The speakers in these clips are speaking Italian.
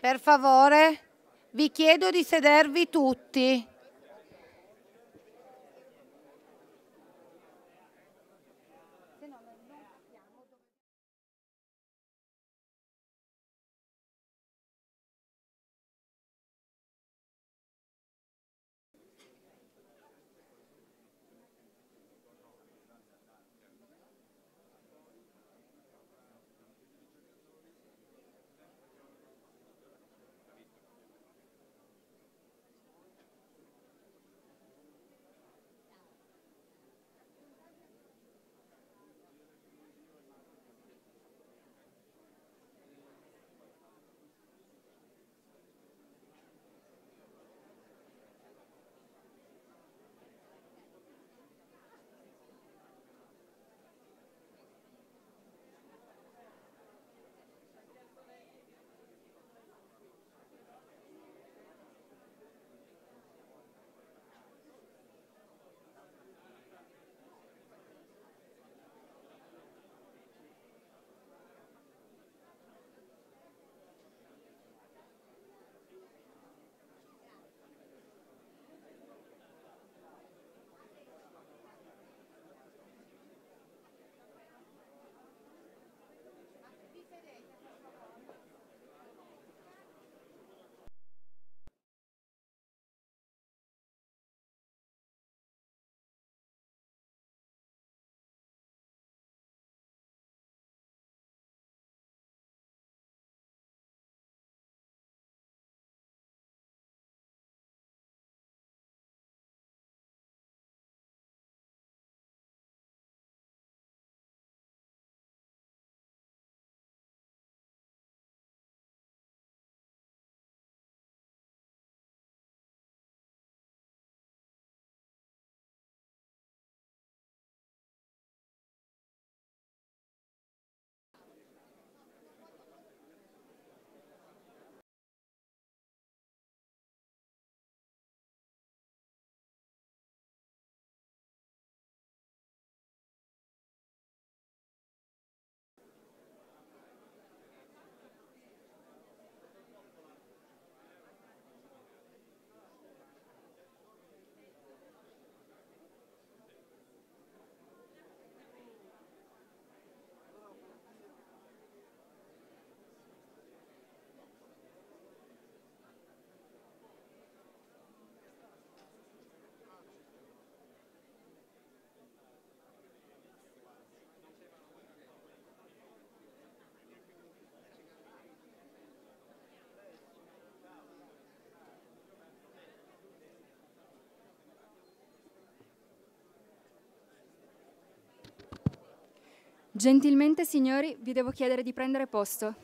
Per favore, vi chiedo di sedervi tutti. Gentilmente signori, vi devo chiedere di prendere posto.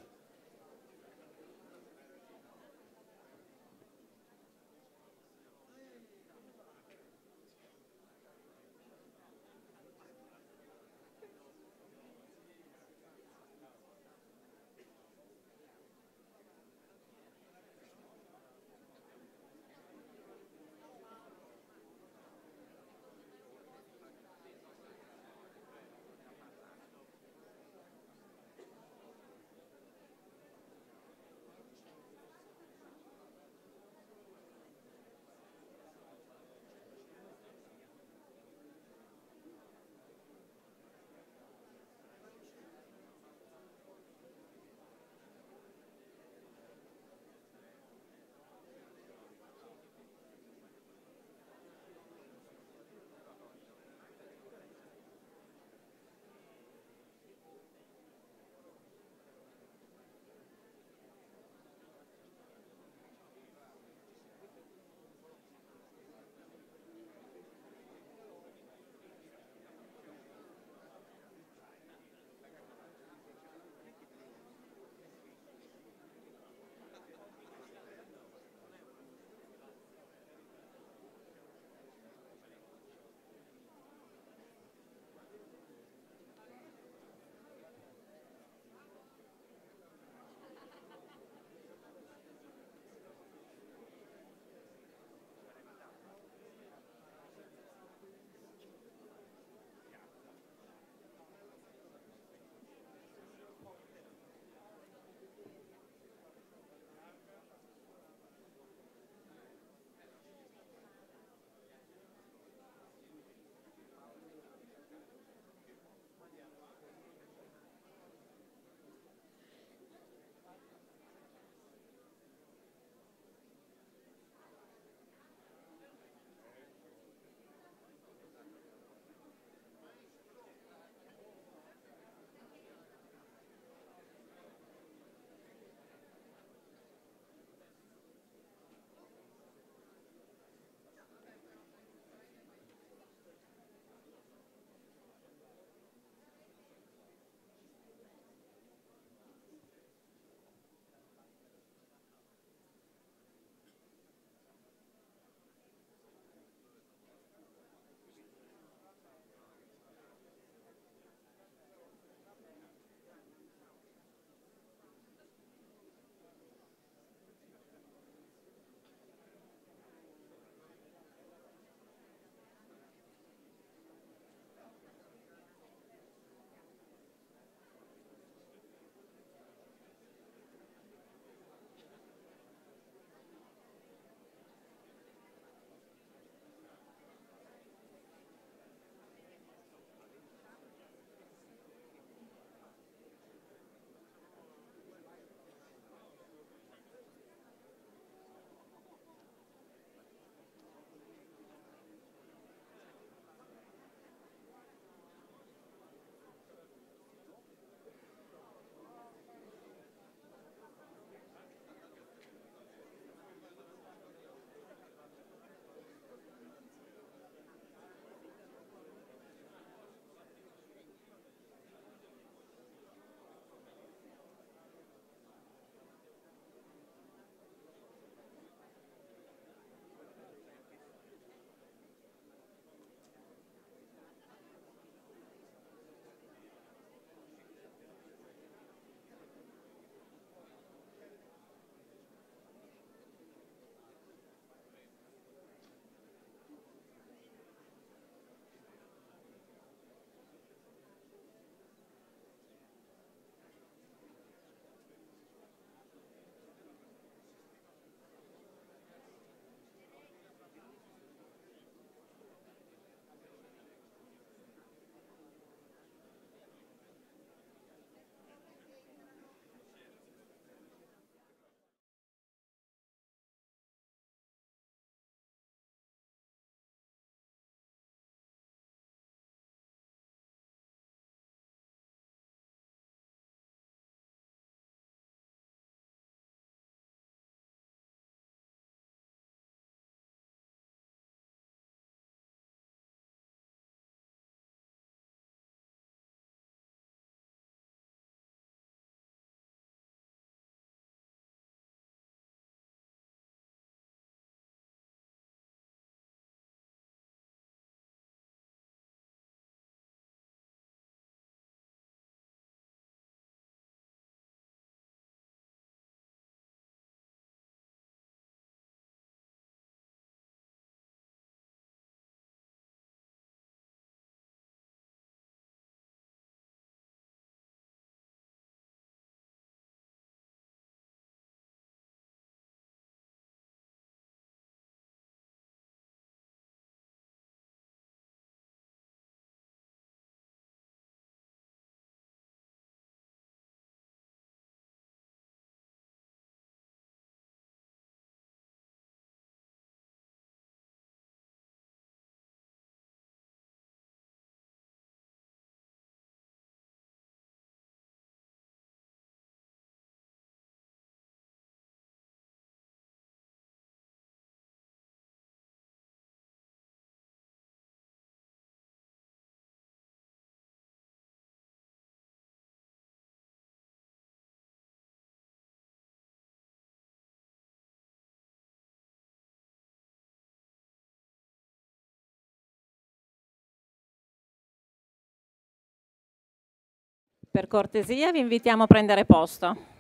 Per cortesia vi invitiamo a prendere posto.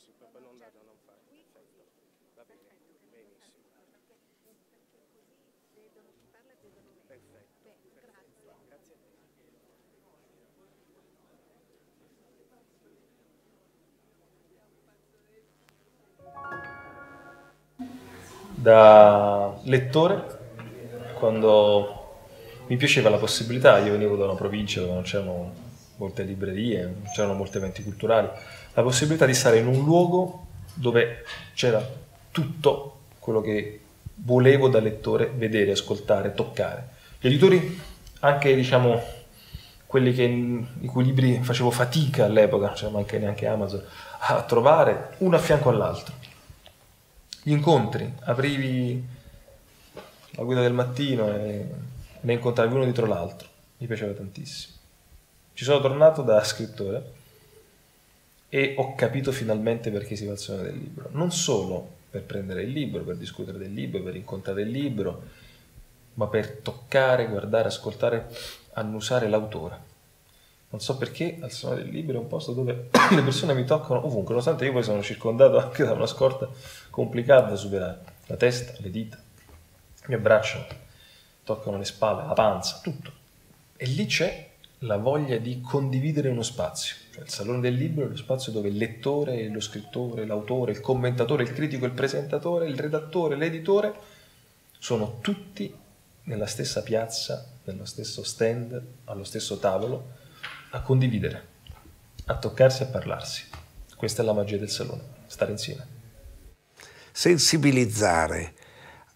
sì, proprio non darlo, non farlo, perfetto. Va bene, benissimo. Perché così vedono chi parla e vedono me. Perfetto. grazie. Grazie a te. Da lettore, quando mi piaceva la possibilità, io venivo da una provincia dove non c'erano molte librerie, c'erano molti eventi culturali, la possibilità di stare in un luogo dove c'era tutto quello che volevo da lettore vedere, ascoltare, toccare. Gli editori, anche diciamo, quelli che, i cui libri facevo fatica all'epoca, non anche neanche Amazon, a trovare uno a fianco all'altro. Gli incontri, aprivi la guida del mattino e ne incontravi uno dietro l'altro, mi piaceva tantissimo. Ci sono tornato da scrittore e ho capito finalmente perché si fa il sogno del libro. Non solo per prendere il libro, per discutere del libro, per incontrare il libro, ma per toccare, guardare, ascoltare, annusare l'autore. Non so perché al Salone del Libro è un posto dove le persone mi toccano ovunque, nonostante io poi sono circondato anche da una scorta complicata da superare. La testa, le dita, mi abbracciano, toccano le spalle, la panza, tutto. E lì c'è la voglia di condividere uno spazio. Cioè, il Salone del Libro è lo spazio dove il lettore, lo scrittore, l'autore, il commentatore, il critico, il presentatore, il redattore, l'editore sono tutti nella stessa piazza, nello stesso stand, allo stesso tavolo, a condividere, a toccarsi e a parlarsi. Questa è la magia del Salone, stare insieme. Sensibilizzare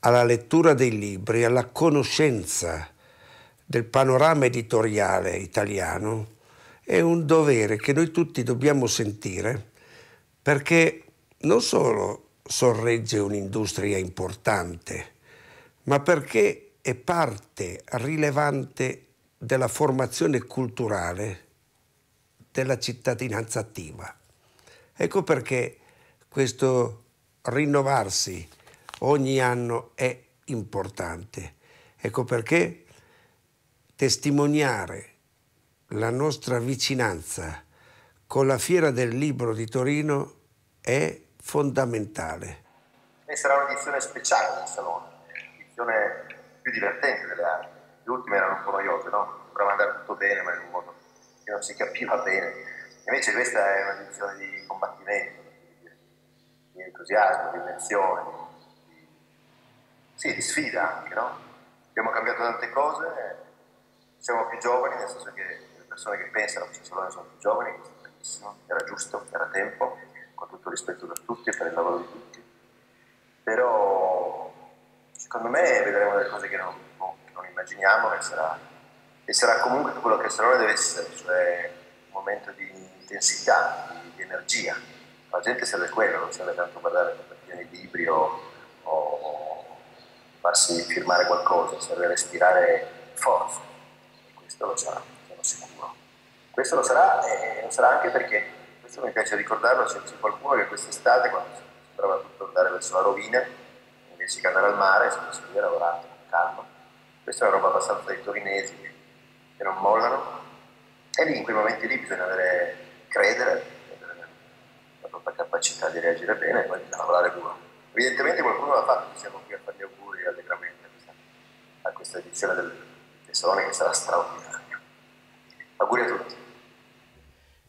alla lettura dei libri, alla conoscenza del panorama editoriale italiano è un dovere che noi tutti dobbiamo sentire perché non solo sorregge un'industria importante, ma perché è parte rilevante della formazione culturale della cittadinanza attiva. Ecco perché questo rinnovarsi ogni anno è importante. Ecco perché testimoniare la nostra vicinanza con la Fiera del Libro di Torino è fondamentale. E sarà un'edizione speciale del Salone, un'edizione più divertente delle altre. Le ultime erano un po' noiose, no? Sembrava andare tutto bene, ma in un modo che non si capiva bene. Invece questa è un'edizione di combattimento, di entusiasmo, di invenzione, di... sì, di sfida anche, no? Abbiamo cambiato tante cose siamo più giovani, nel senso che le persone che pensano che Cesarone sono più giovani, questo è bellissimo, era giusto, era tempo, con tutto rispetto per tutti e per il lavoro di tutti. Però secondo me vedremo delle cose che non, boh, che non immaginiamo e sarà, e sarà, comunque quello che Cesarone deve essere, cioè un momento di intensità, di, di energia. La gente serve quello, non serve tanto guardare copertine di libri o, o, o farsi firmare qualcosa, serve respirare forza questo lo sarà, sono sicuro. Questo lo sarà e lo sarà anche perché, questo mi piace ricordarlo, c'è qualcuno che quest'estate quando si trova tutto andare verso la rovina, invece che andare al mare, si decide a lavorare con calma. Questa è una roba abbastanza dei torinesi che non mollano. E lì in quei momenti lì bisogna avere, credere, avere la propria capacità di reagire bene e poi bisogna lavorare duro. Evidentemente qualcuno l'ha fatto, siamo qui a fare gli auguri allegramente a questa edizione del Tessalone che sarà straordinario. Auguri a tutti.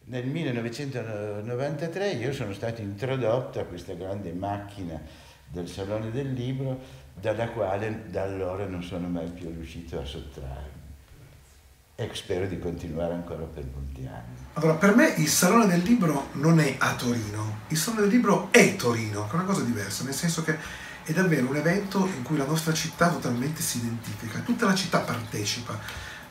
Nel 1993 io sono stato introdotto a questa grande macchina del Salone del Libro dalla quale da allora non sono mai più riuscito a sottrarmi e spero di continuare ancora per molti anni. Allora, per me il Salone del Libro non è a Torino, il Salone del Libro è Torino, che è una cosa diversa, nel senso che è davvero un evento in cui la nostra città totalmente si identifica, tutta la città partecipa.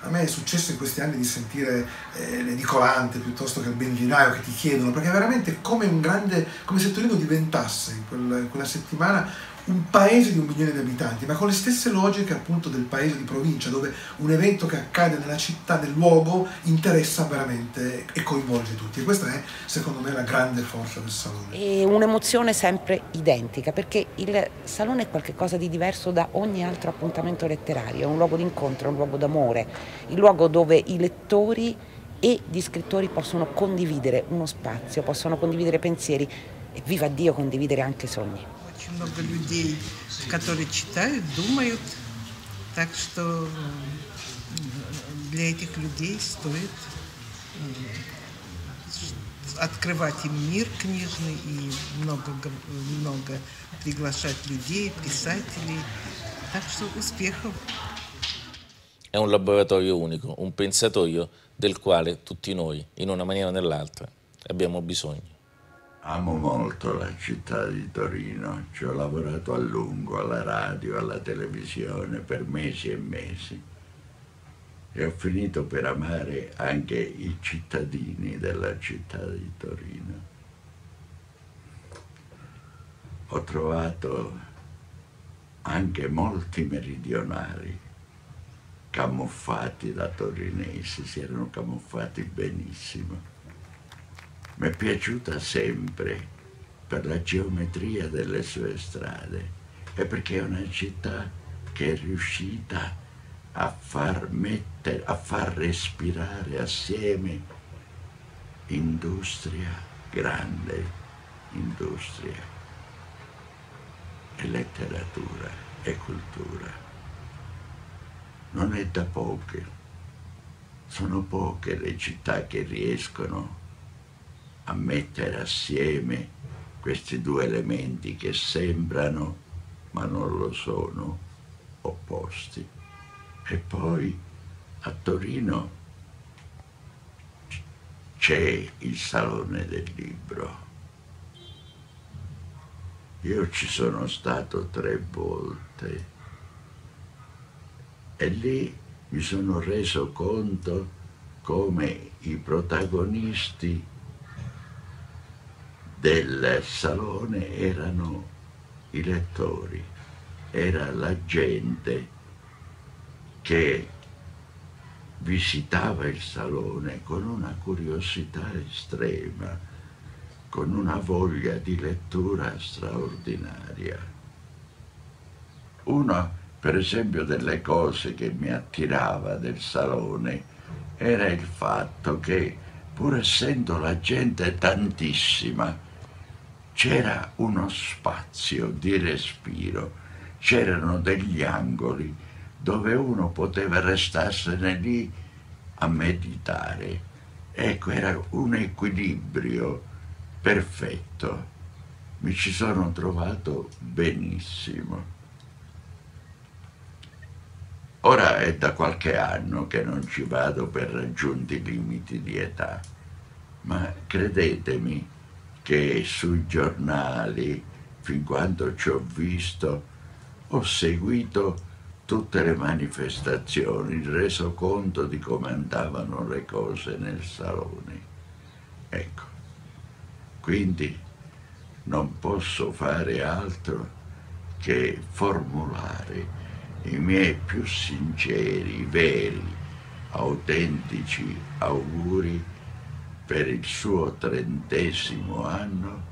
A me è successo in questi anni di sentire eh, l'edicolante piuttosto che il benzinaio che ti chiedono, perché è veramente come, grande, come se Torino diventasse in quella settimana un paese di un milione di abitanti, ma con le stesse logiche appunto del paese di provincia, dove un evento che accade nella città, nel luogo, interessa veramente e coinvolge tutti. E questa è, secondo me, la grande forza del salone. È un'emozione sempre identica, perché il salone è qualcosa di diverso da ogni altro appuntamento letterario, è un luogo d'incontro, è un luogo d'amore, il luogo dove i lettori e gli scrittori possono condividere uno spazio, possono condividere pensieri e viva Dio condividere anche sogni. очень много людей, которые читают, думают. Так что для этих людей стоит открывать им мир книжный и много, много приглашать людей, писателей. Так что успехов! È un laboratorio unico, un pensatoio del quale tutti noi, in una maniera o nell'altra, abbiamo bisogno. Amo molto la città di Torino, ci ho lavorato a lungo alla radio, alla televisione per mesi e mesi e ho finito per amare anche i cittadini della città di Torino. Ho trovato anche molti meridionali camuffati da torinesi, si erano camuffati benissimo mi è piaciuta sempre per la geometria delle sue strade e perché è una città che è riuscita a far, mettere, a far respirare assieme industria grande, industria e letteratura e cultura. Non è da poche, sono poche le città che riescono a mettere assieme questi due elementi che sembrano, ma non lo sono, opposti. E poi a Torino c'è il Salone del Libro. Io ci sono stato tre volte e lì mi sono reso conto come i protagonisti del salone erano i lettori, era la gente che visitava il salone con una curiosità estrema, con una voglia di lettura straordinaria. Una, per esempio, delle cose che mi attirava del salone era il fatto che, pur essendo la gente tantissima, c'era uno spazio di respiro, c'erano degli angoli dove uno poteva restarsene lì a meditare. Ecco, era un equilibrio perfetto. Mi ci sono trovato benissimo. Ora è da qualche anno che non ci vado per raggiunti limiti di età, ma credetemi, che sui giornali, fin quando ci ho visto, ho seguito tutte le manifestazioni, reso conto di come andavano le cose nel salone. Ecco, quindi non posso fare altro che formulare i miei più sinceri, veri, autentici auguri per il suo trentesimo anno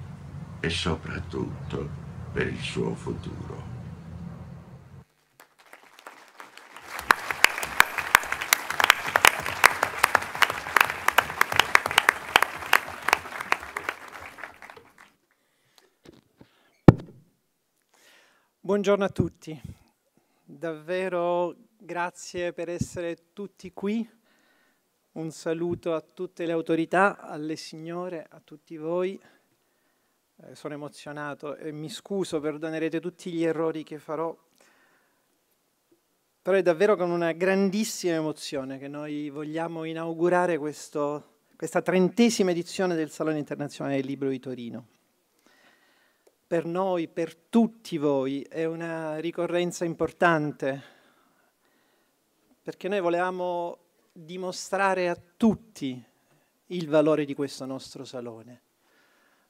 e soprattutto per il suo futuro. Buongiorno a tutti, davvero grazie per essere tutti qui un saluto a tutte le autorità, alle signore, a tutti voi. Eh, sono emozionato e mi scuso, perdonerete tutti gli errori che farò, però è davvero con una grandissima emozione che noi vogliamo inaugurare questo, questa trentesima edizione del Salone Internazionale del Libro di Torino. Per noi, per tutti voi, è una ricorrenza importante, perché noi volevamo dimostrare a tutti il valore di questo nostro salone.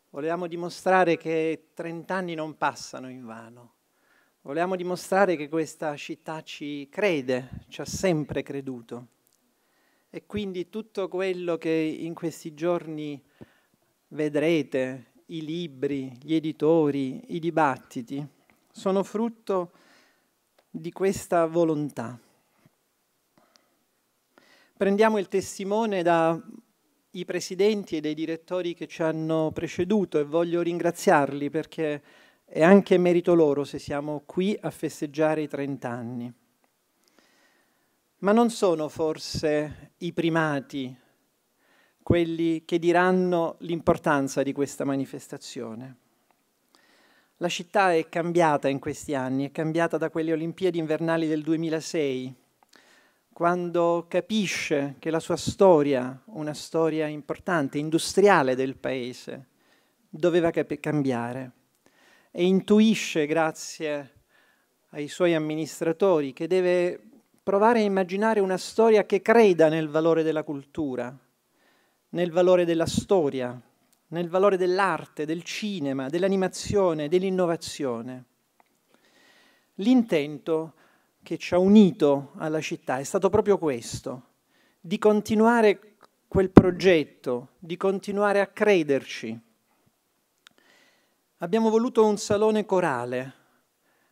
Volevamo dimostrare che 30 anni non passano in vano. Volevamo dimostrare che questa città ci crede, ci ha sempre creduto. E quindi tutto quello che in questi giorni vedrete, i libri, gli editori, i dibattiti, sono frutto di questa volontà. Prendiamo il testimone dai presidenti e dai direttori che ci hanno preceduto e voglio ringraziarli perché è anche merito loro se siamo qui a festeggiare i 30 anni. Ma non sono forse i primati quelli che diranno l'importanza di questa manifestazione. La città è cambiata in questi anni, è cambiata da quelle Olimpiadi invernali del 2006 quando capisce che la sua storia, una storia importante, industriale del paese, doveva cambiare e intuisce, grazie ai suoi amministratori, che deve provare a immaginare una storia che creda nel valore della cultura, nel valore della storia, nel valore dell'arte, del cinema, dell'animazione, dell'innovazione. L'intento che ci ha unito alla città è stato proprio questo, di continuare quel progetto, di continuare a crederci. Abbiamo voluto un salone corale,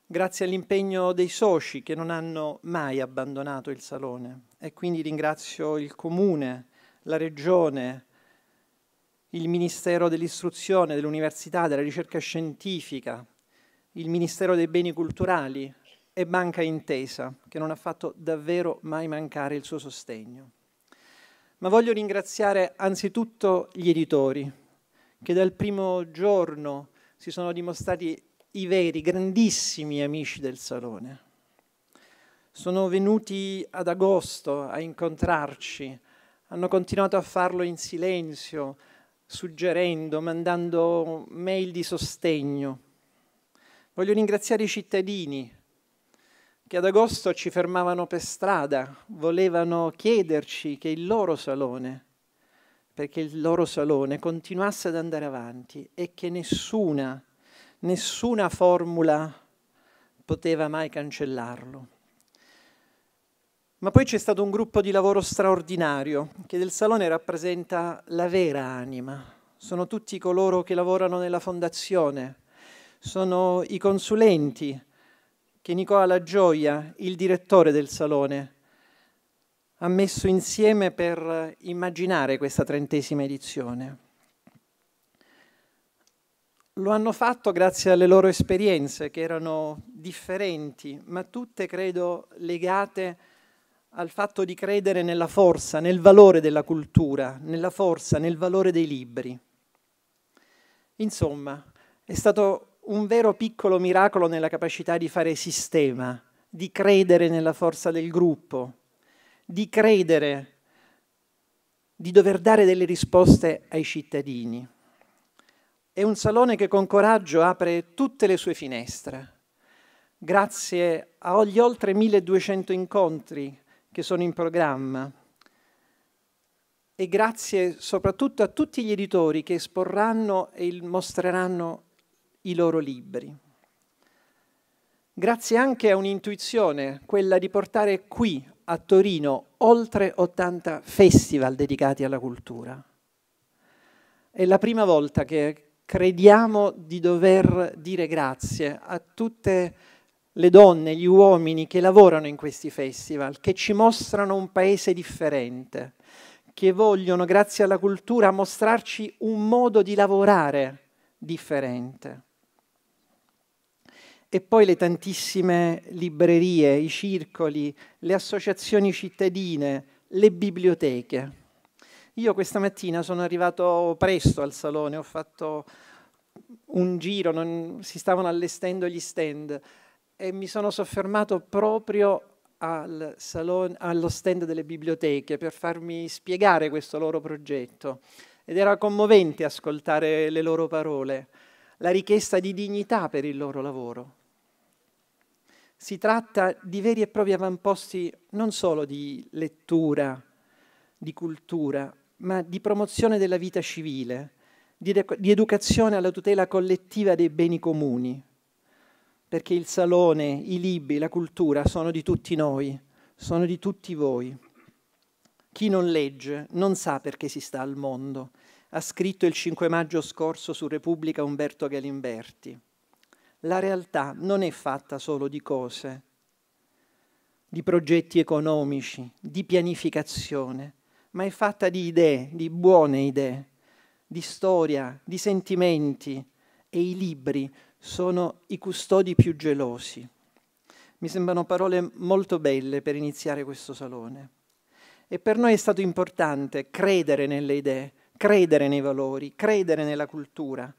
grazie all'impegno dei soci che non hanno mai abbandonato il salone e quindi ringrazio il comune, la regione, il Ministero dell'Istruzione, dell'Università, della Ricerca Scientifica, il Ministero dei Beni Culturali, e banca intesa, che non ha fatto davvero mai mancare il suo sostegno. Ma voglio ringraziare anzitutto gli editori, che dal primo giorno si sono dimostrati i veri, grandissimi amici del Salone. Sono venuti ad agosto a incontrarci, hanno continuato a farlo in silenzio, suggerendo, mandando mail di sostegno. Voglio ringraziare i cittadini che ad agosto ci fermavano per strada, volevano chiederci che il loro salone, perché il loro salone continuasse ad andare avanti e che nessuna, nessuna formula poteva mai cancellarlo. Ma poi c'è stato un gruppo di lavoro straordinario che del salone rappresenta la vera anima. Sono tutti coloro che lavorano nella fondazione, sono i consulenti, che Nicola La Gioia, il direttore del salone, ha messo insieme per immaginare questa trentesima edizione. Lo hanno fatto grazie alle loro esperienze, che erano differenti, ma tutte, credo, legate al fatto di credere nella forza, nel valore della cultura, nella forza, nel valore dei libri. Insomma, è stato un vero piccolo miracolo nella capacità di fare sistema, di credere nella forza del gruppo, di credere di dover dare delle risposte ai cittadini. È un salone che con coraggio apre tutte le sue finestre. Grazie agli oltre 1200 incontri che sono in programma e grazie soprattutto a tutti gli editori che esporranno e mostreranno i loro libri. Grazie anche a un'intuizione, quella di portare qui a Torino oltre 80 festival dedicati alla cultura. È la prima volta che crediamo di dover dire grazie a tutte le donne, gli uomini che lavorano in questi festival, che ci mostrano un paese differente, che vogliono, grazie alla cultura, mostrarci un modo di lavorare differente e poi le tantissime librerie, i circoli, le associazioni cittadine, le biblioteche. Io questa mattina sono arrivato presto al salone, ho fatto un giro, non, si stavano allestendo gli stand e mi sono soffermato proprio al salone, allo stand delle biblioteche per farmi spiegare questo loro progetto ed era commovente ascoltare le loro parole, la richiesta di dignità per il loro lavoro, si tratta di veri e propri avamposti non solo di lettura, di cultura, ma di promozione della vita civile, di, di educazione alla tutela collettiva dei beni comuni, perché il salone, i libri, la cultura sono di tutti noi, sono di tutti voi. Chi non legge non sa perché si sta al mondo, ha scritto il 5 maggio scorso su Repubblica Umberto Galimberti la realtà non è fatta solo di cose, di progetti economici, di pianificazione, ma è fatta di idee, di buone idee, di storia, di sentimenti e i libri sono i custodi più gelosi. Mi sembrano parole molto belle per iniziare questo salone. E per noi è stato importante credere nelle idee, credere nei valori, credere nella cultura,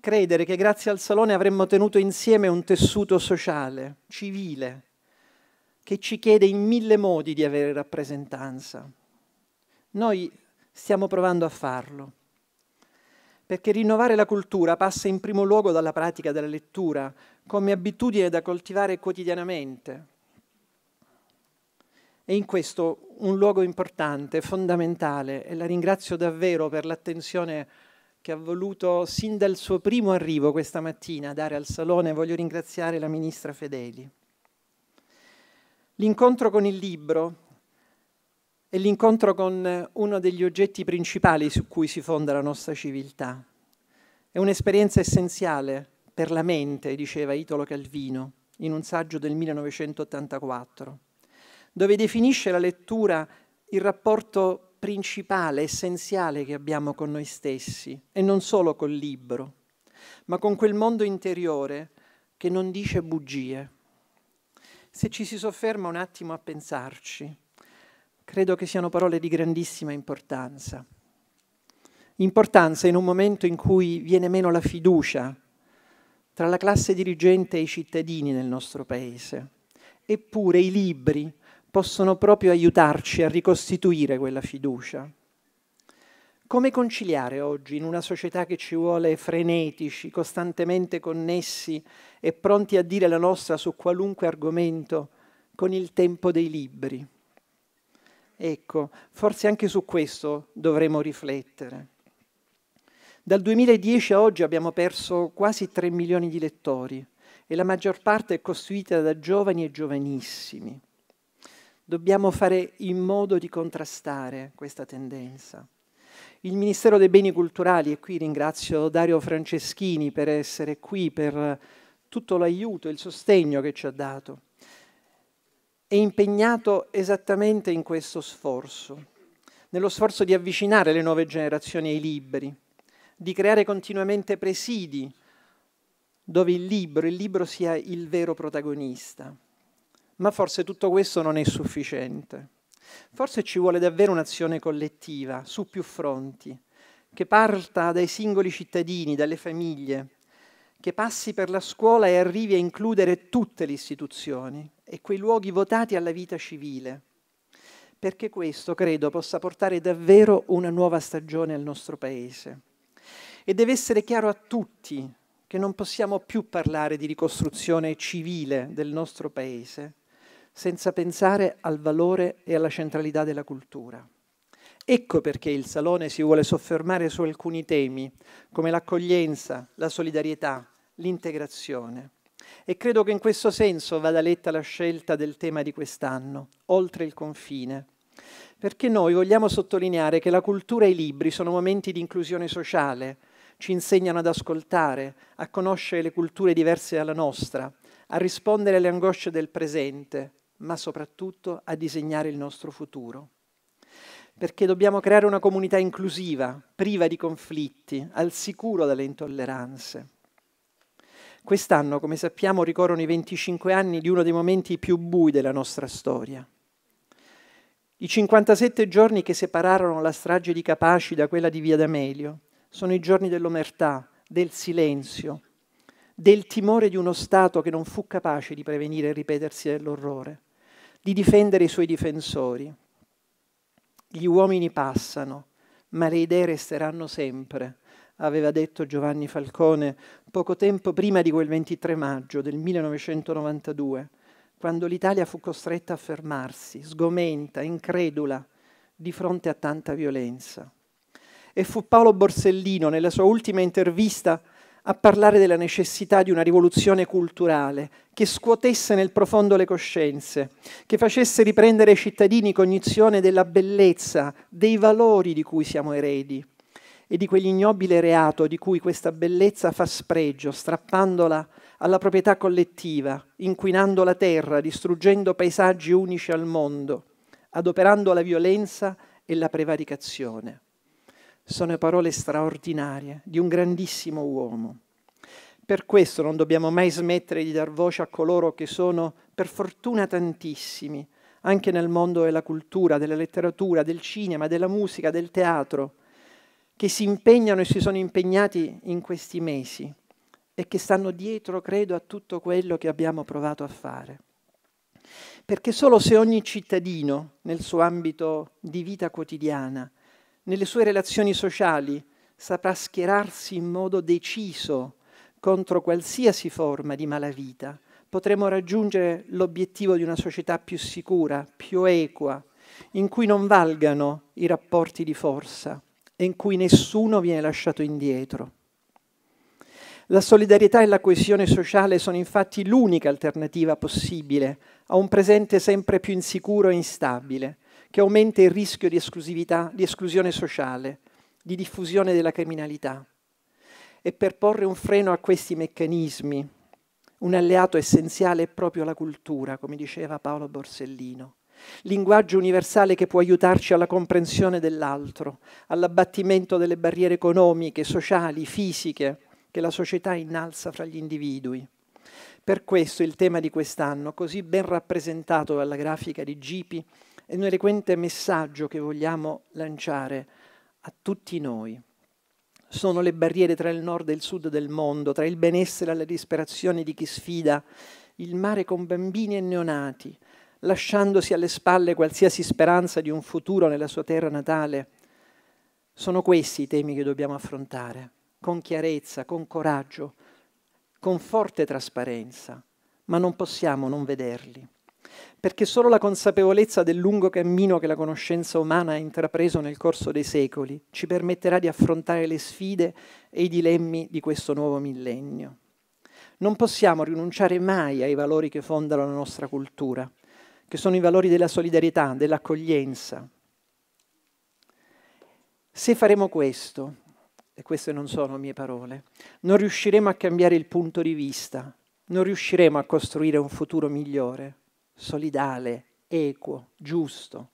credere che grazie al Salone avremmo tenuto insieme un tessuto sociale, civile, che ci chiede in mille modi di avere rappresentanza. Noi stiamo provando a farlo, perché rinnovare la cultura passa in primo luogo dalla pratica della lettura, come abitudine da coltivare quotidianamente. E in questo un luogo importante, fondamentale, e la ringrazio davvero per l'attenzione che ha voluto sin dal suo primo arrivo questa mattina dare al Salone. Voglio ringraziare la Ministra Fedeli. L'incontro con il libro è l'incontro con uno degli oggetti principali su cui si fonda la nostra civiltà. È un'esperienza essenziale per la mente, diceva Italo Calvino in un saggio del 1984, dove definisce la lettura il rapporto principale, essenziale che abbiamo con noi stessi, e non solo col libro, ma con quel mondo interiore che non dice bugie. Se ci si sofferma un attimo a pensarci, credo che siano parole di grandissima importanza. Importanza in un momento in cui viene meno la fiducia tra la classe dirigente e i cittadini nel nostro paese. Eppure i libri, possono proprio aiutarci a ricostituire quella fiducia. Come conciliare oggi in una società che ci vuole frenetici, costantemente connessi e pronti a dire la nostra su qualunque argomento, con il tempo dei libri? Ecco, forse anche su questo dovremo riflettere. Dal 2010 a oggi abbiamo perso quasi 3 milioni di lettori e la maggior parte è costituita da giovani e giovanissimi. Dobbiamo fare in modo di contrastare questa tendenza. Il Ministero dei Beni Culturali, e qui ringrazio Dario Franceschini per essere qui, per tutto l'aiuto e il sostegno che ci ha dato, è impegnato esattamente in questo sforzo, nello sforzo di avvicinare le nuove generazioni ai libri, di creare continuamente presidi dove il libro, il libro sia il vero protagonista. Ma forse tutto questo non è sufficiente. Forse ci vuole davvero un'azione collettiva su più fronti, che parta dai singoli cittadini, dalle famiglie, che passi per la scuola e arrivi a includere tutte le istituzioni e quei luoghi votati alla vita civile, perché questo, credo, possa portare davvero una nuova stagione al nostro Paese. E deve essere chiaro a tutti che non possiamo più parlare di ricostruzione civile del nostro Paese, senza pensare al valore e alla centralità della cultura. Ecco perché il Salone si vuole soffermare su alcuni temi, come l'accoglienza, la solidarietà, l'integrazione. E credo che in questo senso vada letta la scelta del tema di quest'anno, oltre il confine, perché noi vogliamo sottolineare che la cultura e i libri sono momenti di inclusione sociale, ci insegnano ad ascoltare, a conoscere le culture diverse dalla nostra, a rispondere alle angosce del presente, ma soprattutto a disegnare il nostro futuro. Perché dobbiamo creare una comunità inclusiva, priva di conflitti, al sicuro dalle intolleranze. Quest'anno, come sappiamo, ricorrono i 25 anni di uno dei momenti più bui della nostra storia. I 57 giorni che separarono la strage di Capaci da quella di Via D'Amelio sono i giorni dell'omertà, del silenzio, del timore di uno Stato che non fu capace di prevenire il ripetersi dell'orrore di difendere i suoi difensori. Gli uomini passano, ma le idee resteranno sempre, aveva detto Giovanni Falcone poco tempo prima di quel 23 maggio del 1992, quando l'Italia fu costretta a fermarsi, sgomenta, incredula, di fronte a tanta violenza. E fu Paolo Borsellino, nella sua ultima intervista, a parlare della necessità di una rivoluzione culturale che scuotesse nel profondo le coscienze, che facesse riprendere ai cittadini cognizione della bellezza, dei valori di cui siamo eredi e di quell'ignobile reato di cui questa bellezza fa spregio, strappandola alla proprietà collettiva, inquinando la terra, distruggendo paesaggi unici al mondo, adoperando la violenza e la prevaricazione sono parole straordinarie di un grandissimo uomo. Per questo non dobbiamo mai smettere di dar voce a coloro che sono, per fortuna, tantissimi, anche nel mondo della cultura, della letteratura, del cinema, della musica, del teatro, che si impegnano e si sono impegnati in questi mesi e che stanno dietro, credo, a tutto quello che abbiamo provato a fare. Perché solo se ogni cittadino, nel suo ambito di vita quotidiana, nelle sue relazioni sociali saprà schierarsi in modo deciso contro qualsiasi forma di malavita, potremo raggiungere l'obiettivo di una società più sicura, più equa, in cui non valgano i rapporti di forza e in cui nessuno viene lasciato indietro. La solidarietà e la coesione sociale sono infatti l'unica alternativa possibile a un presente sempre più insicuro e instabile, che aumenta il rischio di esclusività, di esclusione sociale, di diffusione della criminalità. E per porre un freno a questi meccanismi, un alleato essenziale è proprio la cultura, come diceva Paolo Borsellino. Linguaggio universale che può aiutarci alla comprensione dell'altro, all'abbattimento delle barriere economiche, sociali, fisiche che la società innalza fra gli individui. Per questo il tema di quest'anno, così ben rappresentato dalla grafica di Gipi, è un eloquente messaggio che vogliamo lanciare a tutti noi. Sono le barriere tra il nord e il sud del mondo, tra il benessere e la disperazione di chi sfida il mare con bambini e neonati, lasciandosi alle spalle qualsiasi speranza di un futuro nella sua terra natale. Sono questi i temi che dobbiamo affrontare, con chiarezza, con coraggio, con forte trasparenza, ma non possiamo non vederli perché solo la consapevolezza del lungo cammino che la conoscenza umana ha intrapreso nel corso dei secoli ci permetterà di affrontare le sfide e i dilemmi di questo nuovo millennio. Non possiamo rinunciare mai ai valori che fondano la nostra cultura, che sono i valori della solidarietà, dell'accoglienza. Se faremo questo, e queste non sono mie parole, non riusciremo a cambiare il punto di vista, non riusciremo a costruire un futuro migliore solidale, equo, giusto.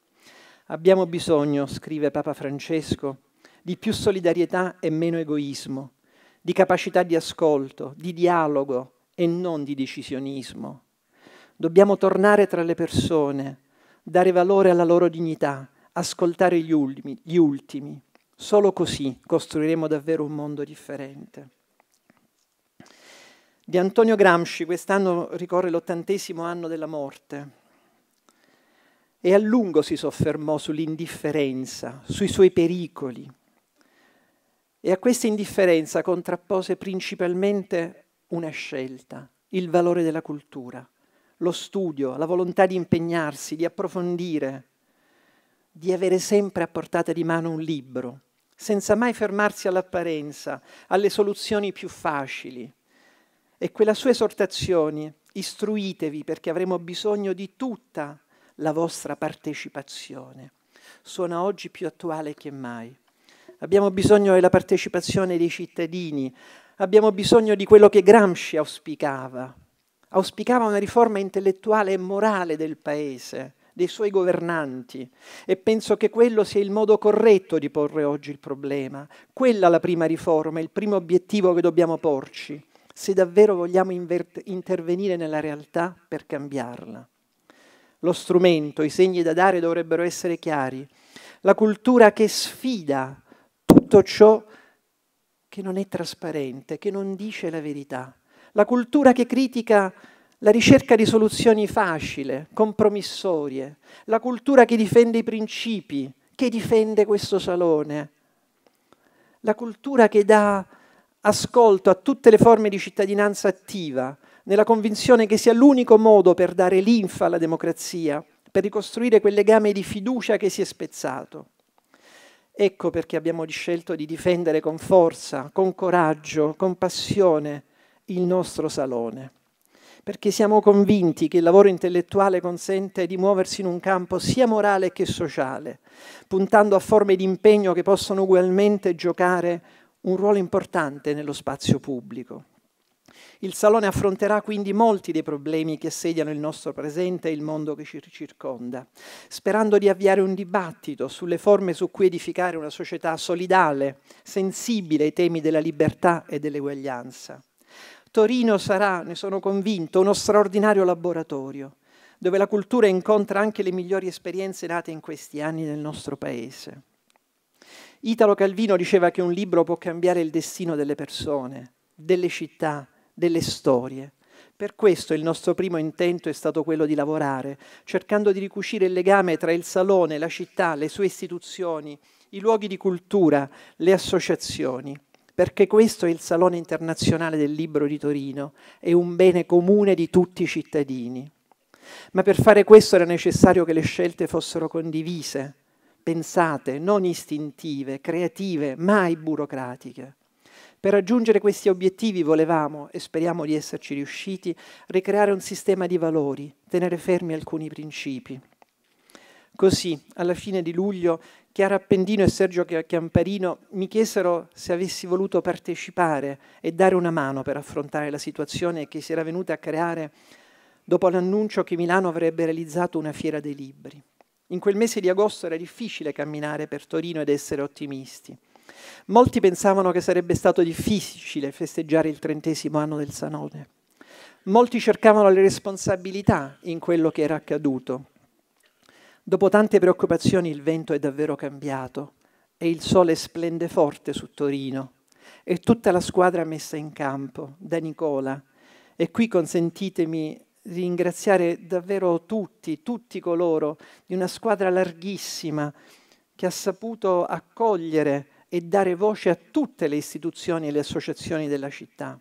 Abbiamo bisogno, scrive Papa Francesco, di più solidarietà e meno egoismo, di capacità di ascolto, di dialogo e non di decisionismo. Dobbiamo tornare tra le persone, dare valore alla loro dignità, ascoltare gli ultimi. Gli ultimi. Solo così costruiremo davvero un mondo differente di Antonio Gramsci, quest'anno ricorre l'ottantesimo anno della morte, e a lungo si soffermò sull'indifferenza, sui suoi pericoli, e a questa indifferenza contrappose principalmente una scelta, il valore della cultura, lo studio, la volontà di impegnarsi, di approfondire, di avere sempre a portata di mano un libro, senza mai fermarsi all'apparenza, alle soluzioni più facili, e quella sua esortazione, istruitevi perché avremo bisogno di tutta la vostra partecipazione, suona oggi più attuale che mai. Abbiamo bisogno della partecipazione dei cittadini, abbiamo bisogno di quello che Gramsci auspicava. Auspicava una riforma intellettuale e morale del paese, dei suoi governanti e penso che quello sia il modo corretto di porre oggi il problema. Quella è la prima riforma, il primo obiettivo che dobbiamo porci se davvero vogliamo intervenire nella realtà per cambiarla. Lo strumento, i segni da dare dovrebbero essere chiari. La cultura che sfida tutto ciò che non è trasparente, che non dice la verità. La cultura che critica la ricerca di soluzioni facili, compromissorie. La cultura che difende i principi, che difende questo salone. La cultura che dà ascolto a tutte le forme di cittadinanza attiva, nella convinzione che sia l'unico modo per dare linfa alla democrazia, per ricostruire quel legame di fiducia che si è spezzato. Ecco perché abbiamo scelto di difendere con forza, con coraggio, con passione il nostro salone, perché siamo convinti che il lavoro intellettuale consente di muoversi in un campo sia morale che sociale, puntando a forme di impegno che possono ugualmente giocare un ruolo importante nello spazio pubblico. Il Salone affronterà quindi molti dei problemi che assediano il nostro presente e il mondo che ci circonda, sperando di avviare un dibattito sulle forme su cui edificare una società solidale, sensibile ai temi della libertà e dell'eguaglianza. Torino sarà, ne sono convinto, uno straordinario laboratorio, dove la cultura incontra anche le migliori esperienze nate in questi anni nel nostro Paese. Italo Calvino diceva che un libro può cambiare il destino delle persone, delle città, delle storie. Per questo il nostro primo intento è stato quello di lavorare, cercando di ricucire il legame tra il salone, la città, le sue istituzioni, i luoghi di cultura, le associazioni, perché questo è il Salone internazionale del libro di Torino, è un bene comune di tutti i cittadini. Ma per fare questo era necessario che le scelte fossero condivise, pensate, non istintive, creative, mai burocratiche. Per raggiungere questi obiettivi volevamo, e speriamo di esserci riusciti, ricreare un sistema di valori, tenere fermi alcuni principi. Così, alla fine di luglio, Chiara Appendino e Sergio Chiamparino mi chiesero se avessi voluto partecipare e dare una mano per affrontare la situazione che si era venuta a creare dopo l'annuncio che Milano avrebbe realizzato una fiera dei libri. In quel mese di agosto era difficile camminare per Torino ed essere ottimisti. Molti pensavano che sarebbe stato difficile festeggiare il trentesimo anno del Sanone. Molti cercavano le responsabilità in quello che era accaduto. Dopo tante preoccupazioni il vento è davvero cambiato e il sole splende forte su Torino e tutta la squadra messa in campo, da Nicola. E qui consentitemi ringraziare davvero tutti, tutti coloro, di una squadra larghissima che ha saputo accogliere e dare voce a tutte le istituzioni e le associazioni della città.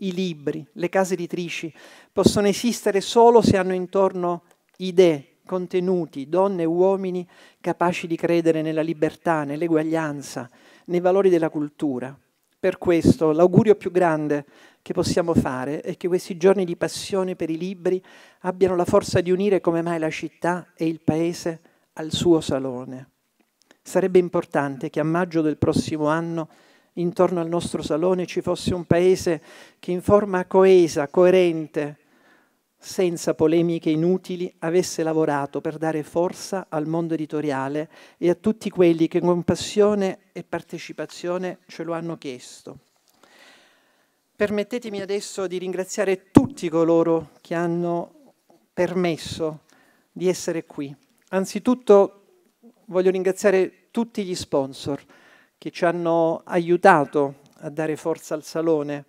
I libri, le case editrici possono esistere solo se hanno intorno idee, contenuti, donne e uomini capaci di credere nella libertà, nell'eguaglianza, nei valori della cultura. Per questo l'augurio più grande che possiamo fare è che questi giorni di passione per i libri abbiano la forza di unire come mai la città e il paese al suo salone. Sarebbe importante che a maggio del prossimo anno intorno al nostro salone ci fosse un paese che in forma coesa, coerente, senza polemiche inutili, avesse lavorato per dare forza al mondo editoriale e a tutti quelli che con passione e partecipazione ce lo hanno chiesto. Permettetemi adesso di ringraziare tutti coloro che hanno permesso di essere qui. Anzitutto voglio ringraziare tutti gli sponsor che ci hanno aiutato a dare forza al Salone,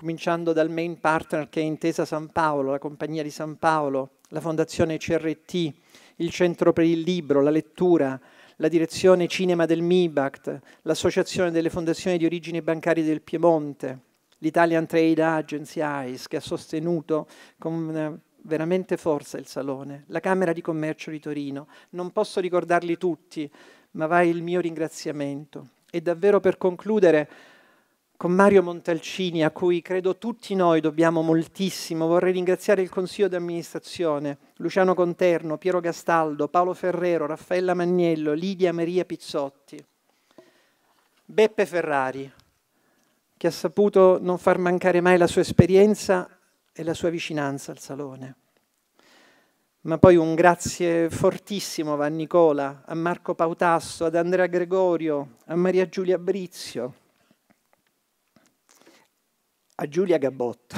cominciando dal main partner che è Intesa San Paolo, la compagnia di San Paolo, la fondazione CRT, il centro per il libro, la lettura, la direzione cinema del MIBACT, l'associazione delle fondazioni di Origini Bancarie del Piemonte, l'Italian Trade Agency ICE che ha sostenuto con eh, veramente forza il Salone, la Camera di Commercio di Torino. Non posso ricordarli tutti, ma va il mio ringraziamento. E davvero per concludere con Mario Montalcini, a cui credo tutti noi dobbiamo moltissimo. Vorrei ringraziare il Consiglio di amministrazione, Luciano Conterno, Piero Gastaldo, Paolo Ferrero, Raffaella Magnello, Lidia Maria Pizzotti, Beppe Ferrari, che ha saputo non far mancare mai la sua esperienza e la sua vicinanza al Salone. Ma poi un grazie fortissimo a Nicola, a Marco Pautasso, ad Andrea Gregorio, a Maria Giulia Brizio, a Giulia Gabotto,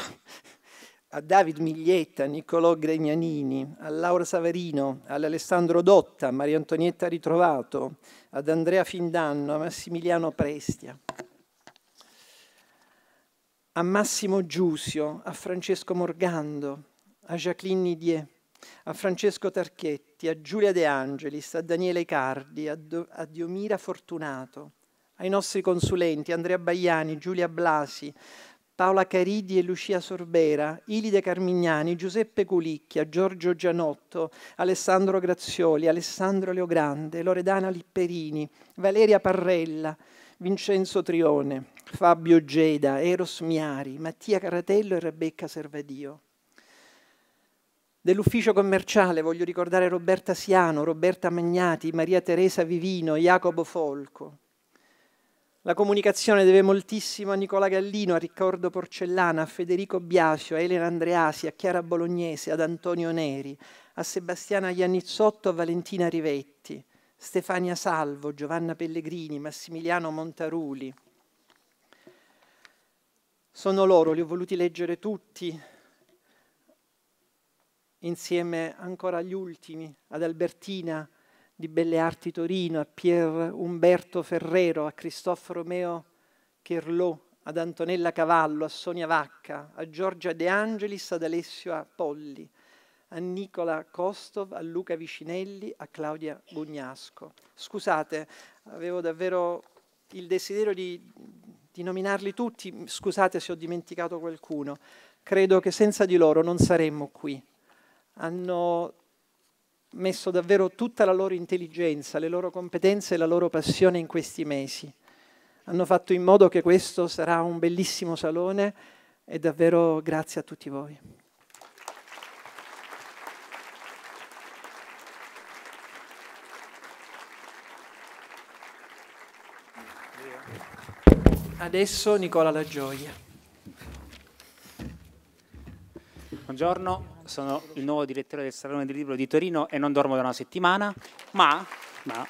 a David Miglietta, a Niccolò Gregnanini, a Laura Savarino, all'Alessandro Dotta, a Maria Antonietta Ritrovato, ad Andrea Findanno, a Massimiliano Prestia, a Massimo Giusio, a Francesco Morgando, a Jacqueline Nidier, a Francesco Tarchetti, a Giulia De Angelis, a Daniele Cardi, a, Do- a Diomira Fortunato, ai nostri consulenti Andrea Baiani, Giulia Blasi, Paola Caridi e Lucia Sorbera, Ilide Carmignani, Giuseppe Culicchia, Giorgio Gianotto, Alessandro Grazioli, Alessandro Leogrande, Loredana Lipperini, Valeria Parrella, Vincenzo Trione, Fabio Geda, Eros Miari, Mattia Caratello e Rebecca Servadio. Dell'ufficio commerciale voglio ricordare Roberta Siano, Roberta Magnati, Maria Teresa Vivino, Jacopo Folco. La comunicazione deve moltissimo a Nicola Gallino, a Riccardo Porcellana, a Federico Biasio, a Elena Andreasi, a Chiara Bolognese, ad Antonio Neri, a Sebastiana Iannizzotto, a Valentina Rivetti, Stefania Salvo, Giovanna Pellegrini, Massimiliano Montaruli. Sono loro, li ho voluti leggere tutti, insieme ancora agli ultimi, ad Albertina, di Belle Arti Torino, a Pier Umberto Ferrero, a Cristoforo Meo Chirlot, ad Antonella Cavallo, a Sonia Vacca, a Giorgia De Angelis, ad Alessio Apolli, a Nicola Kostov, a Luca Vicinelli, a Claudia Bugnasco. Scusate, avevo davvero il desiderio di, di nominarli tutti, scusate se ho dimenticato qualcuno. Credo che senza di loro non saremmo qui. Hanno messo davvero tutta la loro intelligenza, le loro competenze e la loro passione in questi mesi. Hanno fatto in modo che questo sarà un bellissimo salone e davvero grazie a tutti voi. Adesso Nicola La Gioia. Buongiorno, sono il nuovo direttore del Salone del Libro di Torino e non dormo da una settimana, ma, ma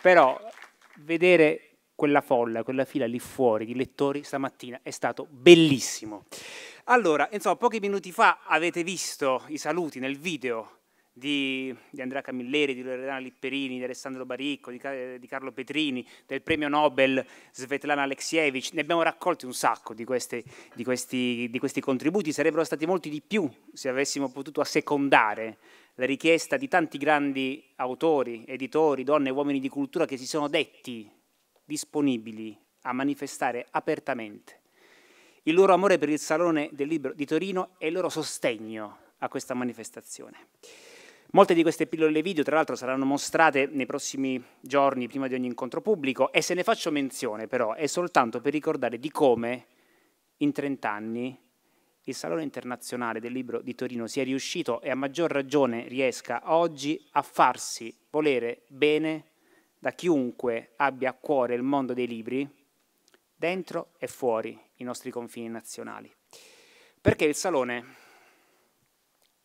però vedere quella folla, quella fila lì fuori di lettori stamattina è stato bellissimo. Allora, insomma, pochi minuti fa avete visto i saluti nel video di, di Andrea Camilleri, di Loredana Lipperini, di Alessandro Baricco, di, eh, di, Carlo Petrini, del premio Nobel Svetlana Alexievich. Ne abbiamo raccolti un sacco di, queste, di, questi, di questi contributi, sarebbero stati molti di più se avessimo potuto assecondare la richiesta di tanti grandi autori, editori, donne e uomini di cultura che si sono detti disponibili a manifestare apertamente il loro amore per il Salone del Libro di Torino e il loro sostegno a questa manifestazione. Molte di queste pillole video, tra l'altro, saranno mostrate nei prossimi giorni prima di ogni incontro pubblico e se ne faccio menzione, però, è soltanto per ricordare di come in 30 anni il Salone internazionale del libro di Torino sia riuscito e a maggior ragione riesca oggi a farsi volere bene da chiunque abbia a cuore il mondo dei libri, dentro e fuori i nostri confini nazionali. Perché il Salone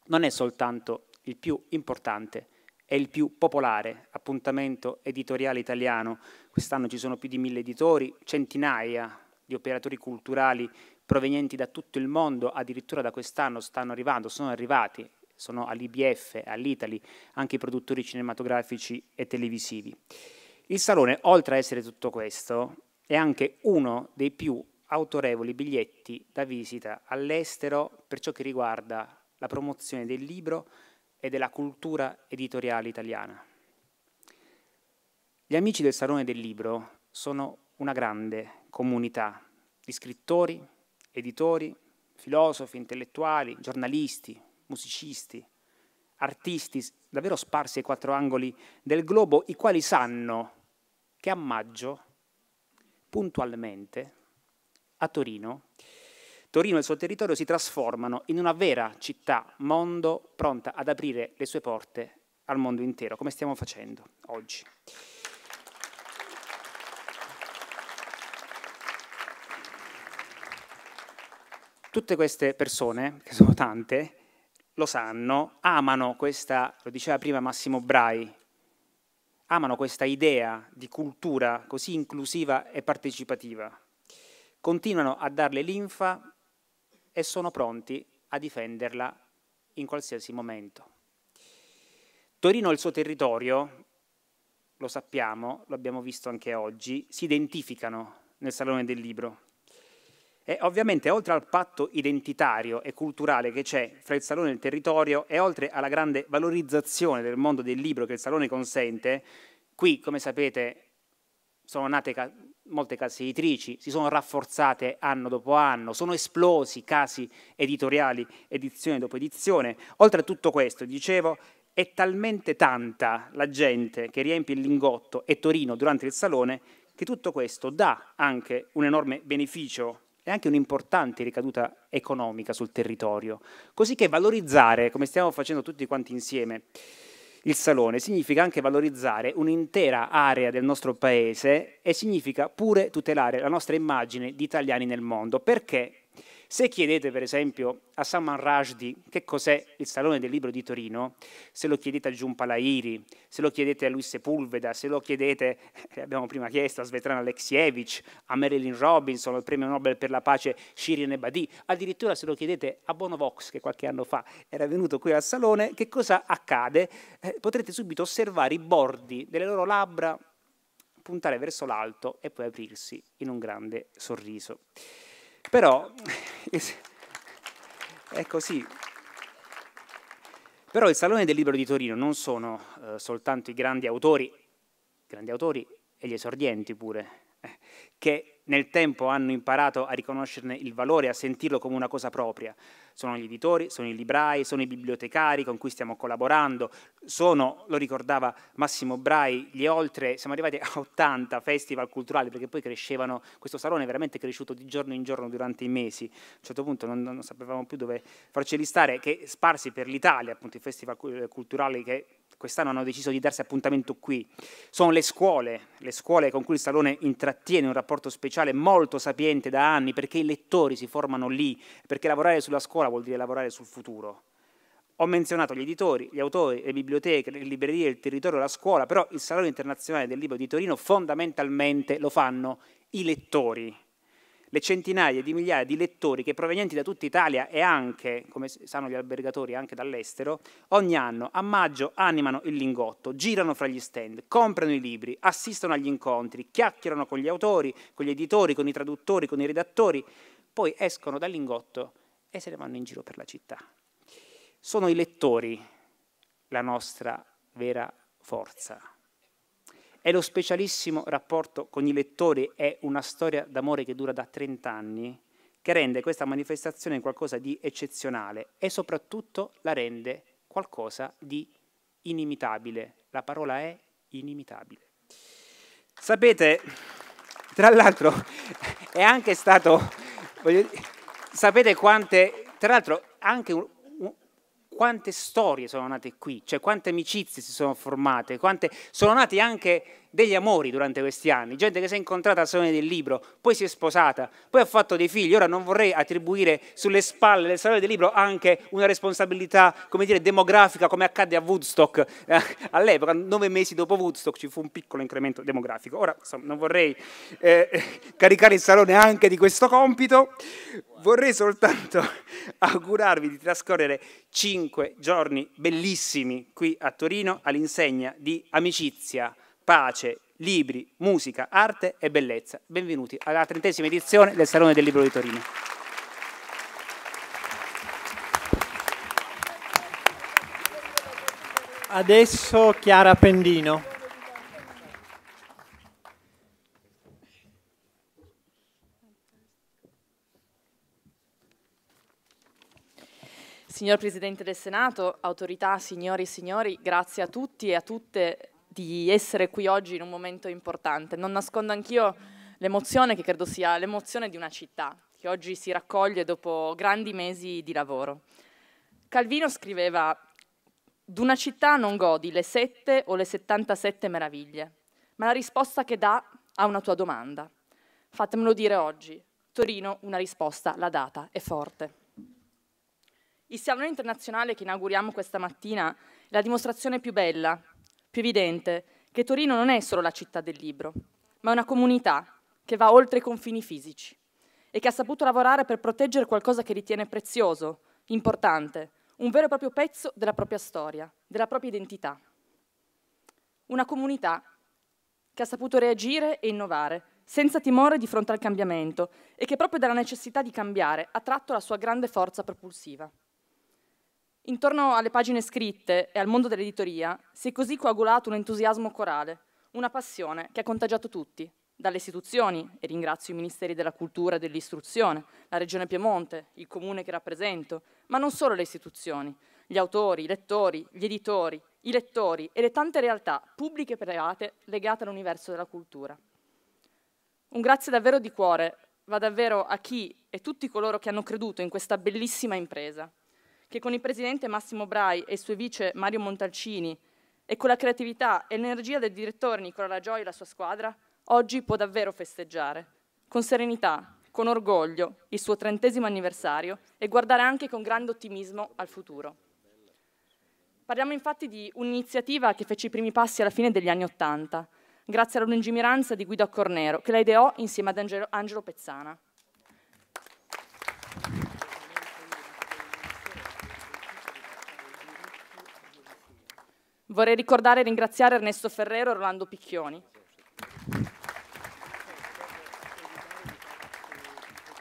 non è soltanto il più importante e il più popolare appuntamento editoriale italiano. Quest'anno ci sono più di mille editori, centinaia di operatori culturali provenienti da tutto il mondo, addirittura da quest'anno stanno arrivando, sono arrivati, sono all'IBF, all'Italy, anche i produttori cinematografici e televisivi. Il Salone, oltre a essere tutto questo, è anche uno dei più autorevoli biglietti da visita all'estero per ciò che riguarda la promozione del libro e della cultura editoriale italiana. Gli amici del Salone del Libro sono una grande comunità di scrittori, editori, filosofi, intellettuali, giornalisti, musicisti, artisti davvero sparsi ai quattro angoli del globo, i quali sanno che a maggio, puntualmente, a Torino, Torino e il suo territorio si trasformano in una vera città, mondo, pronta ad aprire le sue porte al mondo intero, come stiamo facendo oggi. Tutte queste persone, che sono tante, lo sanno, amano questa, lo diceva prima Massimo Brai, amano questa idea di cultura così inclusiva e partecipativa. Continuano a darle linfa e sono pronti a difenderla in qualsiasi momento. Torino e il suo territorio, lo sappiamo, lo abbiamo visto anche oggi, si identificano nel Salone del Libro. E ovviamente oltre al patto identitario e culturale che c'è fra il Salone e il territorio e oltre alla grande valorizzazione del mondo del libro che il Salone consente, qui come sapete sono nate ca molte case editrici, si sono rafforzate anno dopo anno, sono esplosi casi editoriali edizione dopo edizione. Oltre a tutto questo, dicevo, è talmente tanta la gente che riempie il lingotto e Torino durante il salone che tutto questo dà anche un enorme beneficio e anche un'importante ricaduta economica sul territorio. Così che valorizzare, come stiamo facendo tutti quanti insieme, il salone, significa anche valorizzare un'intera area del nostro paese e significa pure tutelare la nostra immagine di italiani nel mondo. Perché se chiedete per esempio a Salman Rushdie che cos'è il Salone del Libro di Torino, se lo chiedete a Giunpa Palairi, se lo chiedete a Luis Sepulveda, se lo chiedete, eh, abbiamo prima chiesto, a Svetlana Alexievich, a Marilyn Robinson, al premio Nobel per la pace Shirin Ebadi, addirittura se lo chiedete a Bono Vox che qualche anno fa era venuto qui al Salone, che cosa accade? Eh, potrete subito osservare i bordi delle loro labbra puntare verso l'alto e poi aprirsi in un grande sorriso. Però è così. Però il Salone del Libro di Torino non sono eh, soltanto i grandi autori, grandi autori e gli esordienti pure, eh, che nel tempo hanno imparato a riconoscerne il valore, a sentirlo come una cosa propria. Sono gli editori, sono i librai, sono i bibliotecari con cui stiamo collaborando, sono, lo ricordava Massimo Brai, gli oltre, siamo arrivati a 80 festival culturali perché poi crescevano, questo salone è veramente cresciuto di giorno in giorno durante i mesi, a un certo punto non, non sapevamo più dove farceli stare, che sparsi per l'Italia, appunto i festival culturali che quest'anno hanno deciso di darsi appuntamento qui. Sono le scuole, le scuole con cui il Salone intrattiene un rapporto speciale molto sapiente da anni, perché i lettori si formano lì, perché lavorare sulla scuola vuol dire lavorare sul futuro. Ho menzionato gli editori, gli autori, le biblioteche, le librerie, il territorio, la scuola, però il Salone Internazionale del Libro di Torino fondamentalmente lo fanno i lettori, le centinaia di migliaia di lettori che provenienti da tutta Italia e anche, come sanno gli albergatori, anche dall'estero, ogni anno a maggio animano il lingotto, girano fra gli stand, comprano i libri, assistono agli incontri, chiacchierano con gli autori, con gli editori, con i traduttori, con i redattori, poi escono dal lingotto e se ne vanno in giro per la città. Sono i lettori la nostra vera forza è lo specialissimo rapporto con i lettori, è una storia d'amore che dura da 30 anni, che rende questa manifestazione qualcosa di eccezionale e soprattutto la rende qualcosa di inimitabile. La parola è inimitabile. Sapete, tra l'altro, è anche stato... Dire, sapete quante... Tra l'altro, anche quante storie sono nate qui, cioè quante amicizie si sono formate, quante sono nate anche degli amori durante questi anni, gente che si è incontrata al salone del libro, poi si è sposata, poi ha fatto dei figli, ora non vorrei attribuire sulle spalle del salone del libro anche una responsabilità, come dire, demografica come accadde a Woodstock eh, all'epoca, nove mesi dopo Woodstock ci fu un piccolo incremento demografico, ora insomma, non vorrei eh, caricare il salone anche di questo compito, vorrei soltanto augurarvi di trascorrere cinque giorni bellissimi qui a Torino all'insegna di amicizia pace, libri, musica, arte e bellezza. Benvenuti alla trentesima edizione del Salone del Libro di Torino. Adesso Chiara Pendino. Signor Presidente del Senato, autorità, signori e signori, grazie a tutti e a tutte di essere qui oggi in un momento importante. Non nascondo anch'io l'emozione che credo sia l'emozione di una città, che oggi si raccoglie dopo grandi mesi di lavoro. Calvino scriveva D'una città non godi le sette o le 77 meraviglie, ma la risposta che dà a una tua domanda. Fatemelo dire oggi, Torino una risposta l'ha data, è forte. Il Salone internazionale che inauguriamo questa mattina è la dimostrazione più bella più evidente che Torino non è solo la città del libro, ma è una comunità che va oltre i confini fisici e che ha saputo lavorare per proteggere qualcosa che ritiene prezioso, importante, un vero e proprio pezzo della propria storia, della propria identità. Una comunità che ha saputo reagire e innovare, senza timore di fronte al cambiamento, e che proprio dalla necessità di cambiare ha tratto la sua grande forza propulsiva. Intorno alle pagine scritte e al mondo dell'editoria si è così coagulato un entusiasmo corale, una passione che ha contagiato tutti, dalle istituzioni, e ringrazio i ministeri della cultura e dell'istruzione, la regione Piemonte, il comune che rappresento, ma non solo le istituzioni, gli autori, i lettori, gli editori, i lettori e le tante realtà pubbliche e private legate all'universo della cultura. Un grazie davvero di cuore va davvero a chi e tutti coloro che hanno creduto in questa bellissima impresa che con il presidente Massimo Brai e il suo vice Mario Montalcini e con la creatività e l'energia del direttore Nicola Lagioia e la sua squadra, oggi può davvero festeggiare, con serenità, con orgoglio, il suo trentesimo anniversario e guardare anche con grande ottimismo al futuro. Parliamo infatti di un'iniziativa che fece i primi passi alla fine degli anni Ottanta, grazie alla lungimiranza di Guido Cornero, che la ideò insieme ad Angelo, Angelo Pezzana. Vorrei ricordare e ringraziare Ernesto Ferrero e Rolando Picchioni,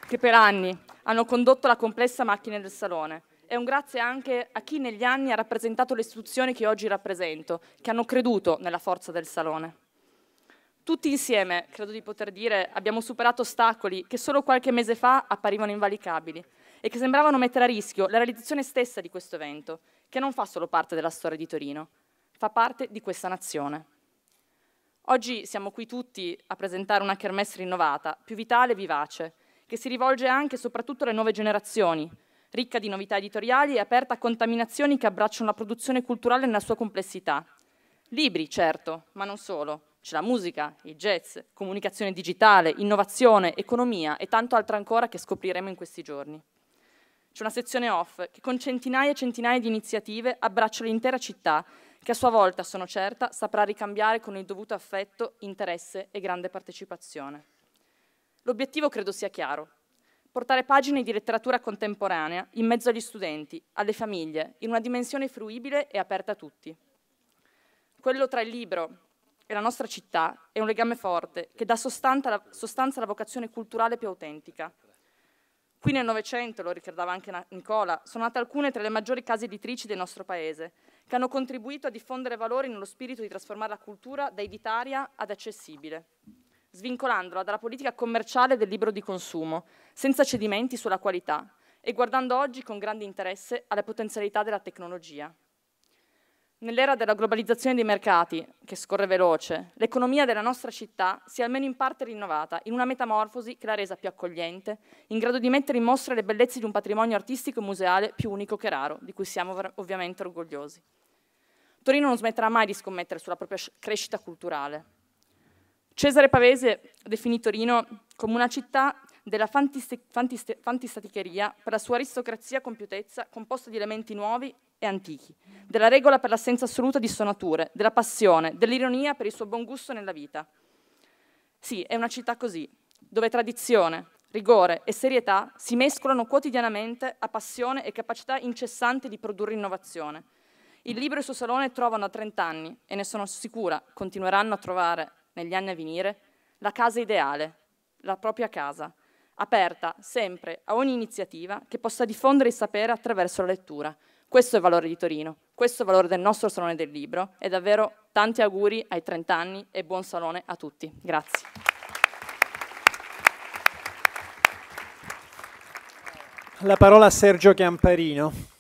che per anni hanno condotto la complessa macchina del Salone. E un grazie anche a chi negli anni ha rappresentato le istituzioni che oggi rappresento, che hanno creduto nella forza del Salone. Tutti insieme, credo di poter dire, abbiamo superato ostacoli che solo qualche mese fa apparivano invalicabili e che sembravano mettere a rischio la realizzazione stessa di questo evento, che non fa solo parte della storia di Torino, fa parte di questa nazione. Oggi siamo qui tutti a presentare una kermesse rinnovata, più vitale e vivace, che si rivolge anche e soprattutto alle nuove generazioni, ricca di novità editoriali e aperta a contaminazioni che abbracciano la produzione culturale nella sua complessità. Libri, certo, ma non solo. C'è la musica, il jazz, comunicazione digitale, innovazione, economia e tanto altro ancora che scopriremo in questi giorni. C'è una sezione off che con centinaia e centinaia di iniziative abbraccia l'intera città che a sua volta, sono certa, saprà ricambiare con il dovuto affetto, interesse e grande partecipazione. L'obiettivo credo sia chiaro, portare pagine di letteratura contemporanea in mezzo agli studenti, alle famiglie, in una dimensione fruibile e aperta a tutti. Quello tra il libro e la nostra città è un legame forte che dà sostanza alla vocazione culturale più autentica. Qui nel Novecento, lo ricordava anche Nicola, sono nate alcune tra le maggiori case editrici del nostro paese, che hanno contribuito a diffondere valori nello spirito di trasformare la cultura da editaria ad accessibile, svincolandola dalla politica commerciale del libro di consumo, senza cedimenti sulla qualità e guardando oggi con grande interesse alle potenzialità della tecnologia nell'era della globalizzazione dei mercati, che scorre veloce, l'economia della nostra città si è almeno in parte rinnovata, in una metamorfosi che l'ha resa più accogliente, in grado di mettere in mostra le bellezze di un patrimonio artistico e museale più unico che raro, di cui siamo ovviamente orgogliosi. Torino non smetterà mai di scommettere sulla propria crescita culturale. Cesare Pavese definì Torino come una città della fantistaticheria per la sua aristocrazia compiutezza composta di elementi nuovi e antichi, della regola per l'assenza assoluta di stonature, della passione, dell'ironia per il suo buon gusto nella vita. Sì, è una città così, dove tradizione, rigore e serietà si mescolano quotidianamente a passione e capacità incessante di produrre innovazione. Il libro e il suo salone trovano a 30 anni, e ne sono sicura continueranno a trovare negli anni a venire, la casa ideale, la propria casa, aperta sempre a ogni iniziativa che possa diffondere il sapere attraverso la lettura. Questo è il valore di Torino, questo è il valore del nostro Salone del Libro e davvero tanti auguri ai 30 anni e buon salone a tutti. Grazie. La parola a Sergio Chiamparino.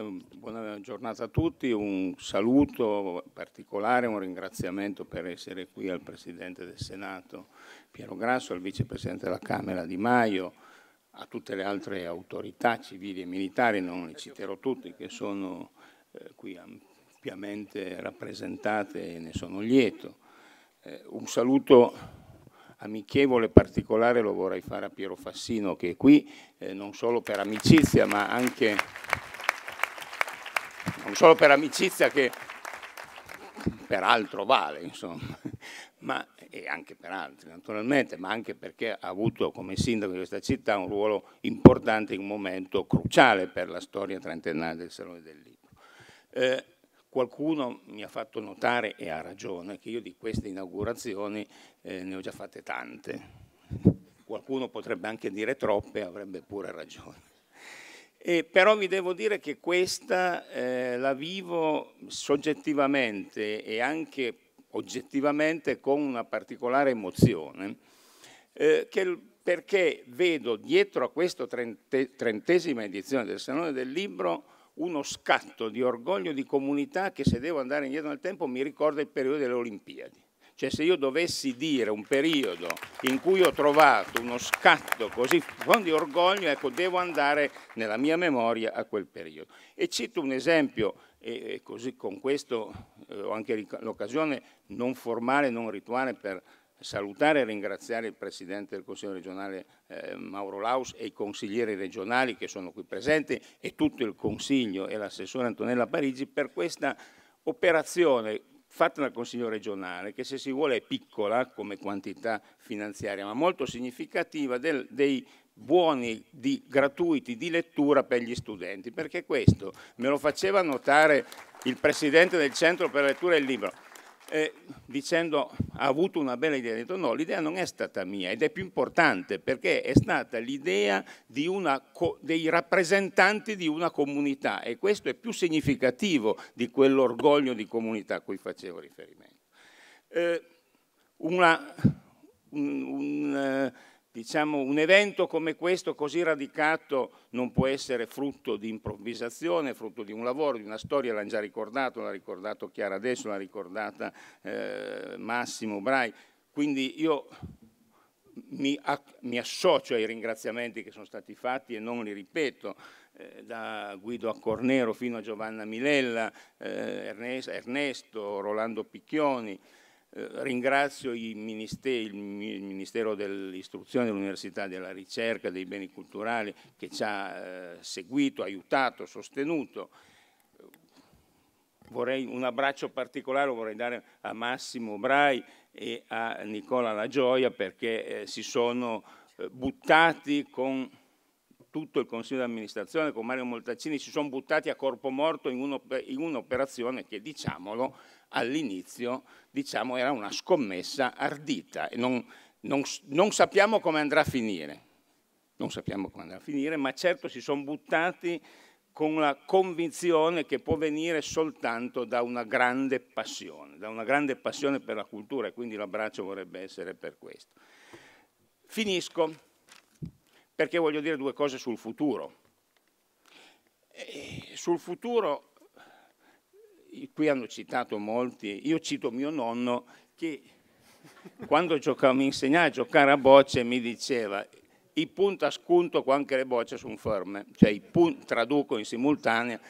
Buona giornata a tutti, un saluto particolare, un ringraziamento per essere qui al Presidente del Senato Piero Grasso, al Vicepresidente della Camera Di Maio, a tutte le altre autorità civili e militari, non li citerò tutti, che sono eh, qui ampiamente rappresentate e ne sono lieto. Eh, un saluto amichevole particolare lo vorrei fare a Piero Fassino che è qui, eh, non solo per amicizia ma anche non solo per amicizia che peraltro vale, insomma, ma, e anche per altri naturalmente, ma anche perché ha avuto come sindaco di questa città un ruolo importante in un momento cruciale per la storia trentennale del Salone del Libro. Eh, qualcuno mi ha fatto notare, e ha ragione, che io di queste inaugurazioni eh, ne ho già fatte tante. Qualcuno potrebbe anche dire troppe, avrebbe pure ragione. E però vi devo dire che questa eh, la vivo soggettivamente e anche oggettivamente con una particolare emozione, eh, che, perché vedo dietro a questa trente, trentesima edizione del Salone del Libro uno scatto di orgoglio di comunità che se devo andare indietro nel tempo mi ricorda il periodo delle Olimpiadi. Cioè se io dovessi dire un periodo in cui ho trovato uno scatto così con di orgoglio, ecco, devo andare nella mia memoria a quel periodo. E cito un esempio, e così con questo eh, ho anche l'occasione non formale, non rituale per salutare e ringraziare il Presidente del Consiglio regionale eh, Mauro Laus e i consiglieri regionali che sono qui presenti e tutto il Consiglio e l'assessore Antonella Parigi per questa operazione fatta dal Consiglio regionale, che se si vuole è piccola come quantità finanziaria, ma molto significativa del, dei buoni di, gratuiti di lettura per gli studenti, perché questo me lo faceva notare il Presidente del Centro per la Lettura e il Libro eh, dicendo ha avuto una bella idea, ha detto no, l'idea non è stata mia ed è più importante perché è stata l'idea dei rappresentanti di una comunità e questo è più significativo di quell'orgoglio di comunità a cui facevo riferimento. Eh, una, un, un, eh, Diciamo, un evento come questo, così radicato, non può essere frutto di improvvisazione, frutto di un lavoro, di una storia, l'hanno già ricordato, l'ha ricordato Chiara adesso, l'ha ricordata eh, Massimo Brai. Quindi io mi, mi, associo ai ringraziamenti che sono stati fatti e non li ripeto, eh, da Guido Accornero fino a Giovanna Milella, eh, Ernesto, Rolando Picchioni, eh, ringrazio il Ministero dell'Istruzione, dell'Università, della Ricerca, dei Beni Culturali che ci ha eh, seguito, aiutato, sostenuto. Vorrei, un abbraccio particolare vorrei dare a Massimo Brai e a Nicola La Gioia perché eh, si sono eh, buttati con tutto il Consiglio di amministrazione, con Mario Moltaccini, si sono buttati a corpo morto in, un'operazione che, diciamolo, all'inizio diciamo, era una scommessa ardita e non, non, non sappiamo come andrà a finire. Non sappiamo come andrà a finire, ma certo si sono buttati con la convinzione che può venire soltanto da una grande passione, da una grande passione per la cultura e quindi l'abbraccio vorrebbe essere per questo. Finisco perché voglio dire due cose sul futuro. E sul futuro qui hanno citato molti, io cito mio nonno che quando giocavo, mi insegnava a giocare a bocce mi diceva i punti a scunto quando le bocce sono ferme, cioè i punti, traduco in simultanea,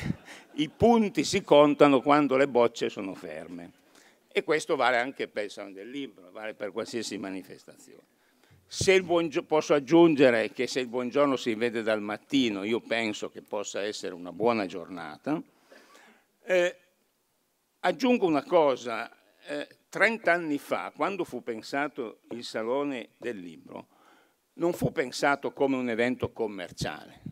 i punti si contano quando le bocce sono ferme. E questo vale anche per il San del Libro, vale per qualsiasi manifestazione. posso aggiungere che se il buongiorno si vede dal mattino, io penso che possa essere una buona giornata, eh, aggiungo una cosa, eh, 30 anni fa, quando fu pensato il Salone del Libro, non fu pensato come un evento commerciale,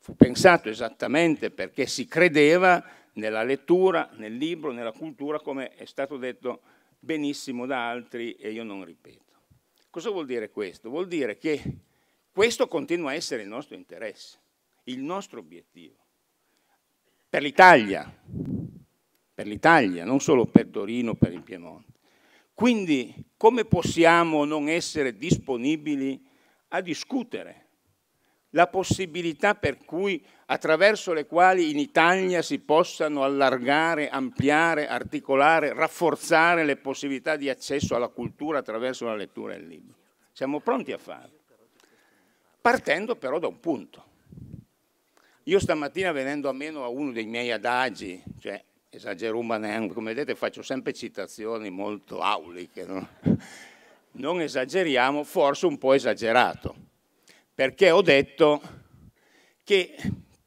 fu pensato esattamente perché si credeva nella lettura, nel libro, nella cultura, come è stato detto benissimo da altri e io non ripeto. Cosa vuol dire questo? Vuol dire che questo continua a essere il nostro interesse, il nostro obiettivo per l'Italia, per l'Italia, non solo per Torino, per il Piemonte. Quindi come possiamo non essere disponibili a discutere la possibilità per cui attraverso le quali in Italia si possano allargare, ampliare, articolare, rafforzare le possibilità di accesso alla cultura attraverso la lettura del libro. Siamo pronti a farlo, partendo però da un punto. Io stamattina venendo a meno a uno dei miei adagi, cioè esagero un come vedete faccio sempre citazioni molto auliche, no? non esageriamo, forse un po' esagerato, perché ho detto che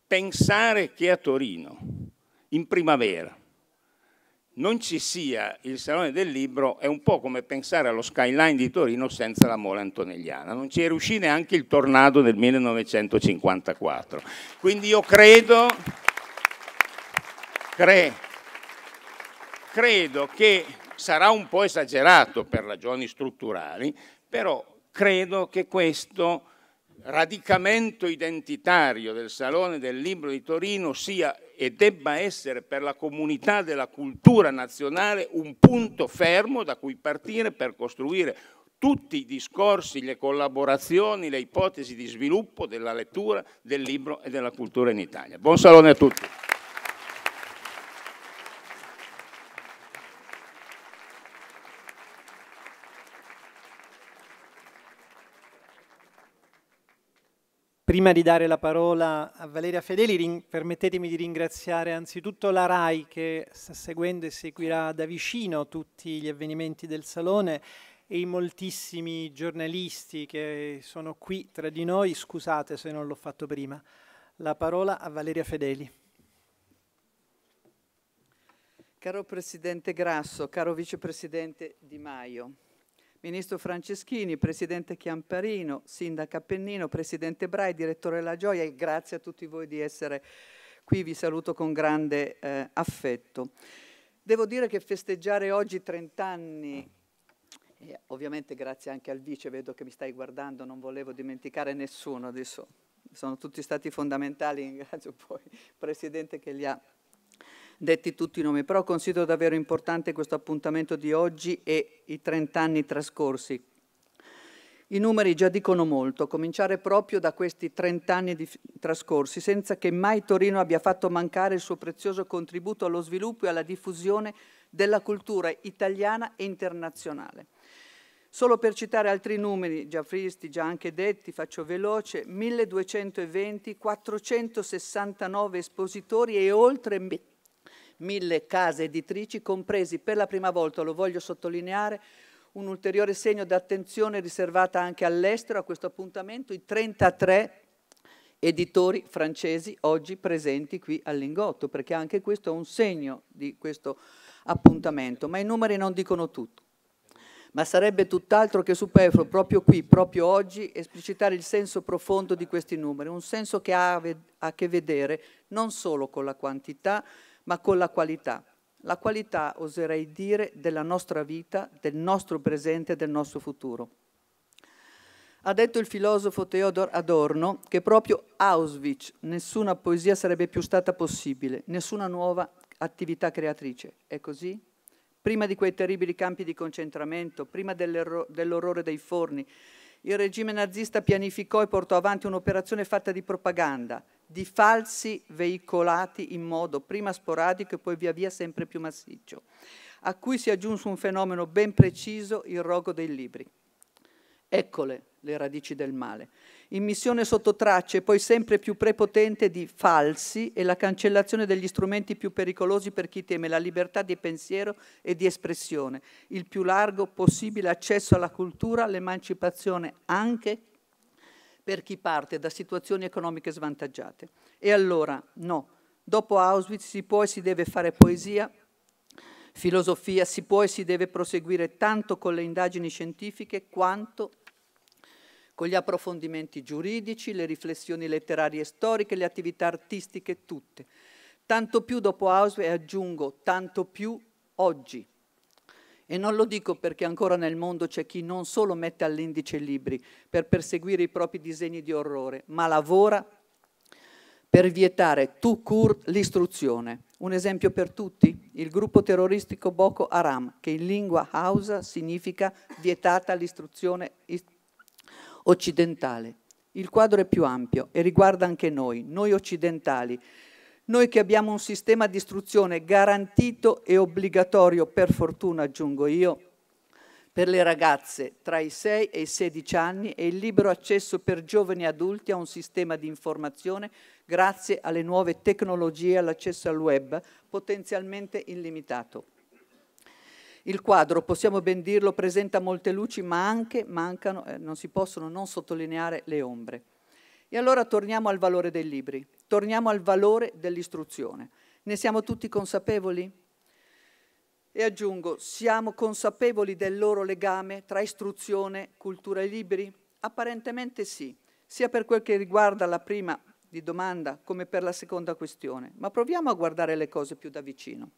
pensare che a Torino in primavera non ci sia il Salone del Libro è un po' come pensare allo skyline di Torino senza la Mola Antonelliana, non ci è riuscito neanche il tornado del 1954. Quindi io credo, cre, credo che sarà un po' esagerato per ragioni strutturali, però credo che questo radicamento identitario del Salone del Libro di Torino sia e debba essere per la comunità della cultura nazionale un punto fermo da cui partire per costruire tutti i discorsi, le collaborazioni, le ipotesi di sviluppo della lettura, del libro e della cultura in Italia. Buon salone a tutti. Prima di dare la parola a Valeria Fedeli, permettetemi di ringraziare anzitutto la RAI che sta seguendo e seguirà da vicino tutti gli avvenimenti del Salone e i moltissimi giornalisti che sono qui tra di noi. Scusate se non l'ho fatto prima. La parola a Valeria Fedeli. Caro Presidente Grasso, caro Vicepresidente Di Maio, Ministro Franceschini, Presidente Chiamparino, Sindaca Pennino, Presidente Brai, Direttore La Gioia e grazie a tutti voi di essere qui, vi saluto con grande eh, affetto. Devo dire che festeggiare oggi 30 anni e eh, ovviamente grazie anche al vice, vedo che mi stai guardando, non volevo dimenticare nessuno, adesso sono tutti stati fondamentali, ringrazio poi il Presidente che li ha detti tutti i nomi, però considero davvero importante questo appuntamento di oggi e i 30 anni trascorsi. I numeri già dicono molto, cominciare proprio da questi 30 anni di, trascorsi, senza che mai Torino abbia fatto mancare il suo prezioso contributo allo sviluppo e alla diffusione della cultura italiana e internazionale. Solo per citare altri numeri, già fristi, già anche detti, faccio veloce, 1220, 469 espositori e oltre mille case editrici, compresi per la prima volta, lo voglio sottolineare, un ulteriore segno d'attenzione riservata anche all'estero a questo appuntamento, i 33 editori francesi oggi presenti qui a Lingotto, perché anche questo è un segno di questo appuntamento, ma i numeri non dicono tutto. Ma sarebbe tutt'altro che superfluo proprio qui, proprio oggi, esplicitare il senso profondo di questi numeri, un senso che ha a che vedere non solo con la quantità, ma con la qualità. La qualità, oserei dire, della nostra vita, del nostro presente e del nostro futuro. Ha detto il filosofo Theodor Adorno che proprio Auschwitz nessuna poesia sarebbe più stata possibile, nessuna nuova attività creatrice. È così? Prima di quei terribili campi di concentramento, prima dell'orrore dei forni, il regime nazista pianificò e portò avanti un'operazione fatta di propaganda, di falsi veicolati in modo prima sporadico e poi via via sempre più massiccio, a cui si aggiunse un fenomeno ben preciso, il rogo dei libri. Eccole le radici del male. Immissione sotto tracce, poi sempre più prepotente di falsi e la cancellazione degli strumenti più pericolosi per chi teme la libertà di pensiero e di espressione, il più largo possibile accesso alla cultura, l'emancipazione anche per chi parte da situazioni economiche svantaggiate. E allora, no, dopo Auschwitz si può e si deve fare poesia, filosofia, si può e si deve proseguire tanto con le indagini scientifiche quanto con gli approfondimenti giuridici, le riflessioni letterarie e storiche, le attività artistiche tutte. Tanto più dopo Auschwitz e aggiungo tanto più oggi. E non lo dico perché ancora nel mondo c'è chi non solo mette all'indice i libri per perseguire i propri disegni di orrore, ma lavora per vietare tu cur l'istruzione. Un esempio per tutti, il gruppo terroristico Boko Haram, che in lingua Hausa significa vietata l'istruzione occidentale. Il quadro è più ampio e riguarda anche noi, noi occidentali, noi che abbiamo un sistema di istruzione garantito e obbligatorio, per fortuna aggiungo io, per le ragazze tra i 6 e i 16 anni e il libero accesso per giovani adulti a un sistema di informazione grazie alle nuove tecnologie e all'accesso al web potenzialmente illimitato. Il quadro, possiamo ben dirlo, presenta molte luci ma anche mancano, eh, non si possono non sottolineare le ombre. E allora torniamo al valore dei libri, torniamo al valore dell'istruzione. Ne siamo tutti consapevoli? E aggiungo, siamo consapevoli del loro legame tra istruzione, cultura e libri? Apparentemente sì, sia per quel che riguarda la prima di domanda come per la seconda questione, ma proviamo a guardare le cose più da vicino.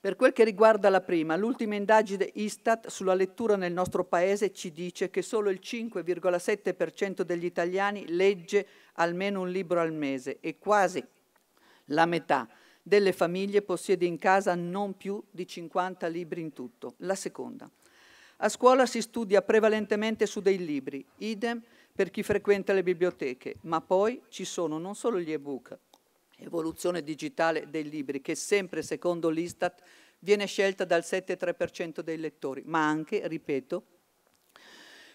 Per quel che riguarda la prima, l'ultima indagine Istat sulla lettura nel nostro Paese ci dice che solo il 5,7% degli italiani legge almeno un libro al mese e quasi la metà delle famiglie possiede in casa non più di 50 libri in tutto. La seconda. A scuola si studia prevalentemente su dei libri, idem per chi frequenta le biblioteche, ma poi ci sono non solo gli ebook, evoluzione digitale dei libri che sempre secondo l'Istat viene scelta dal 7-3% dei lettori, ma anche, ripeto,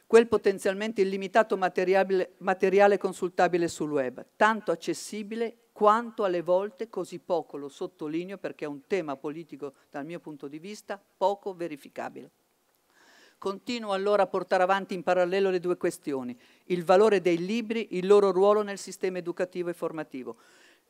quel potenzialmente illimitato materiale, materiale consultabile sul web, tanto accessibile quanto alle volte così poco, lo sottolineo perché è un tema politico dal mio punto di vista poco verificabile. Continuo allora a portare avanti in parallelo le due questioni, il valore dei libri, il loro ruolo nel sistema educativo e formativo.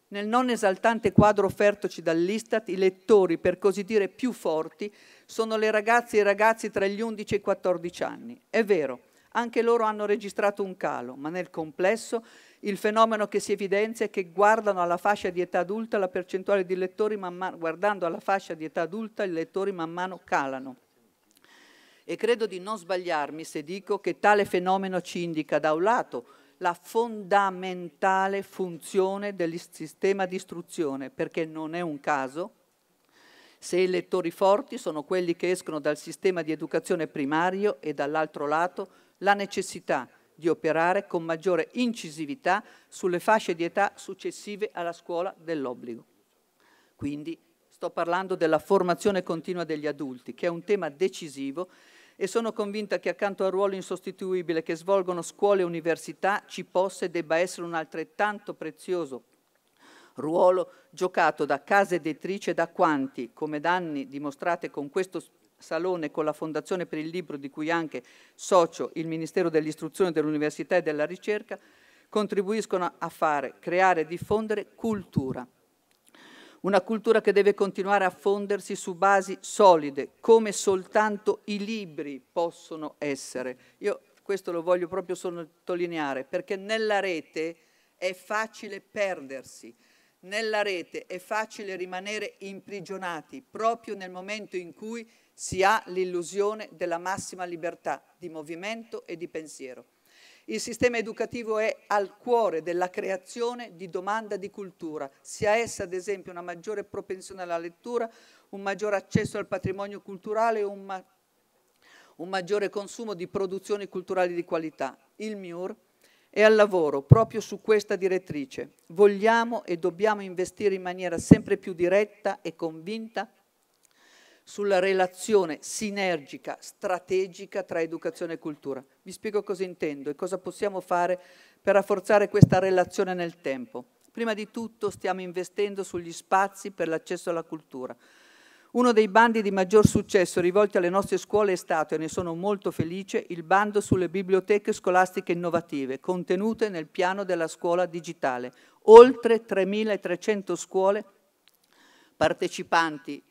Nel non esaltante quadro offertoci dall'Istat, i lettori, per così dire, più forti sono le ragazze e i ragazzi tra gli 11 e i 14 anni. È vero, anche loro hanno registrato un calo, ma nel complesso il fenomeno che si evidenzia è che guardano alla fascia di età adulta la percentuale di lettori, man man guardando alla fascia di età adulta i lettori man mano calano. E credo di non sbagliarmi se dico che tale fenomeno ci indica da un lato la fondamentale funzione del sistema di istruzione, perché non è un caso se i lettori forti sono quelli che escono dal sistema di educazione primario e dall'altro lato la necessità di operare con maggiore incisività sulle fasce di età successive alla scuola dell'obbligo. Quindi sto parlando della formazione continua degli adulti, che è un tema decisivo e sono convinta che accanto al ruolo insostituibile che svolgono scuole e università ci possa e debba essere un altrettanto prezioso ruolo giocato da case editrici e da quanti, come da anni dimostrate con questo Salone con la Fondazione per il Libro, di cui anche socio il Ministero dell'Istruzione, dell'Università e della Ricerca, contribuiscono a fare, creare e diffondere cultura una cultura che deve continuare a fondersi su basi solide, come soltanto i libri possono essere. Io questo lo voglio proprio sottolineare, perché nella rete è facile perdersi, nella rete è facile rimanere imprigionati, proprio nel momento in cui si ha l'illusione della massima libertà di movimento e di pensiero. Il sistema educativo è al cuore della creazione di domanda di cultura, sia essa ad esempio una maggiore propensione alla lettura, un maggior accesso al patrimonio culturale o un, ma un maggiore consumo di produzioni culturali di qualità. Il MIUR è al lavoro proprio su questa direttrice. Vogliamo e dobbiamo investire in maniera sempre più diretta e convinta sulla relazione sinergica, strategica tra educazione e cultura. Vi spiego cosa intendo e cosa possiamo fare per rafforzare questa relazione nel tempo. Prima di tutto stiamo investendo sugli spazi per l'accesso alla cultura. Uno dei bandi di maggior successo rivolti alle nostre scuole è stato, e ne sono molto felice, il bando sulle biblioteche scolastiche innovative, contenute nel piano della scuola digitale. Oltre 3.300 scuole partecipanti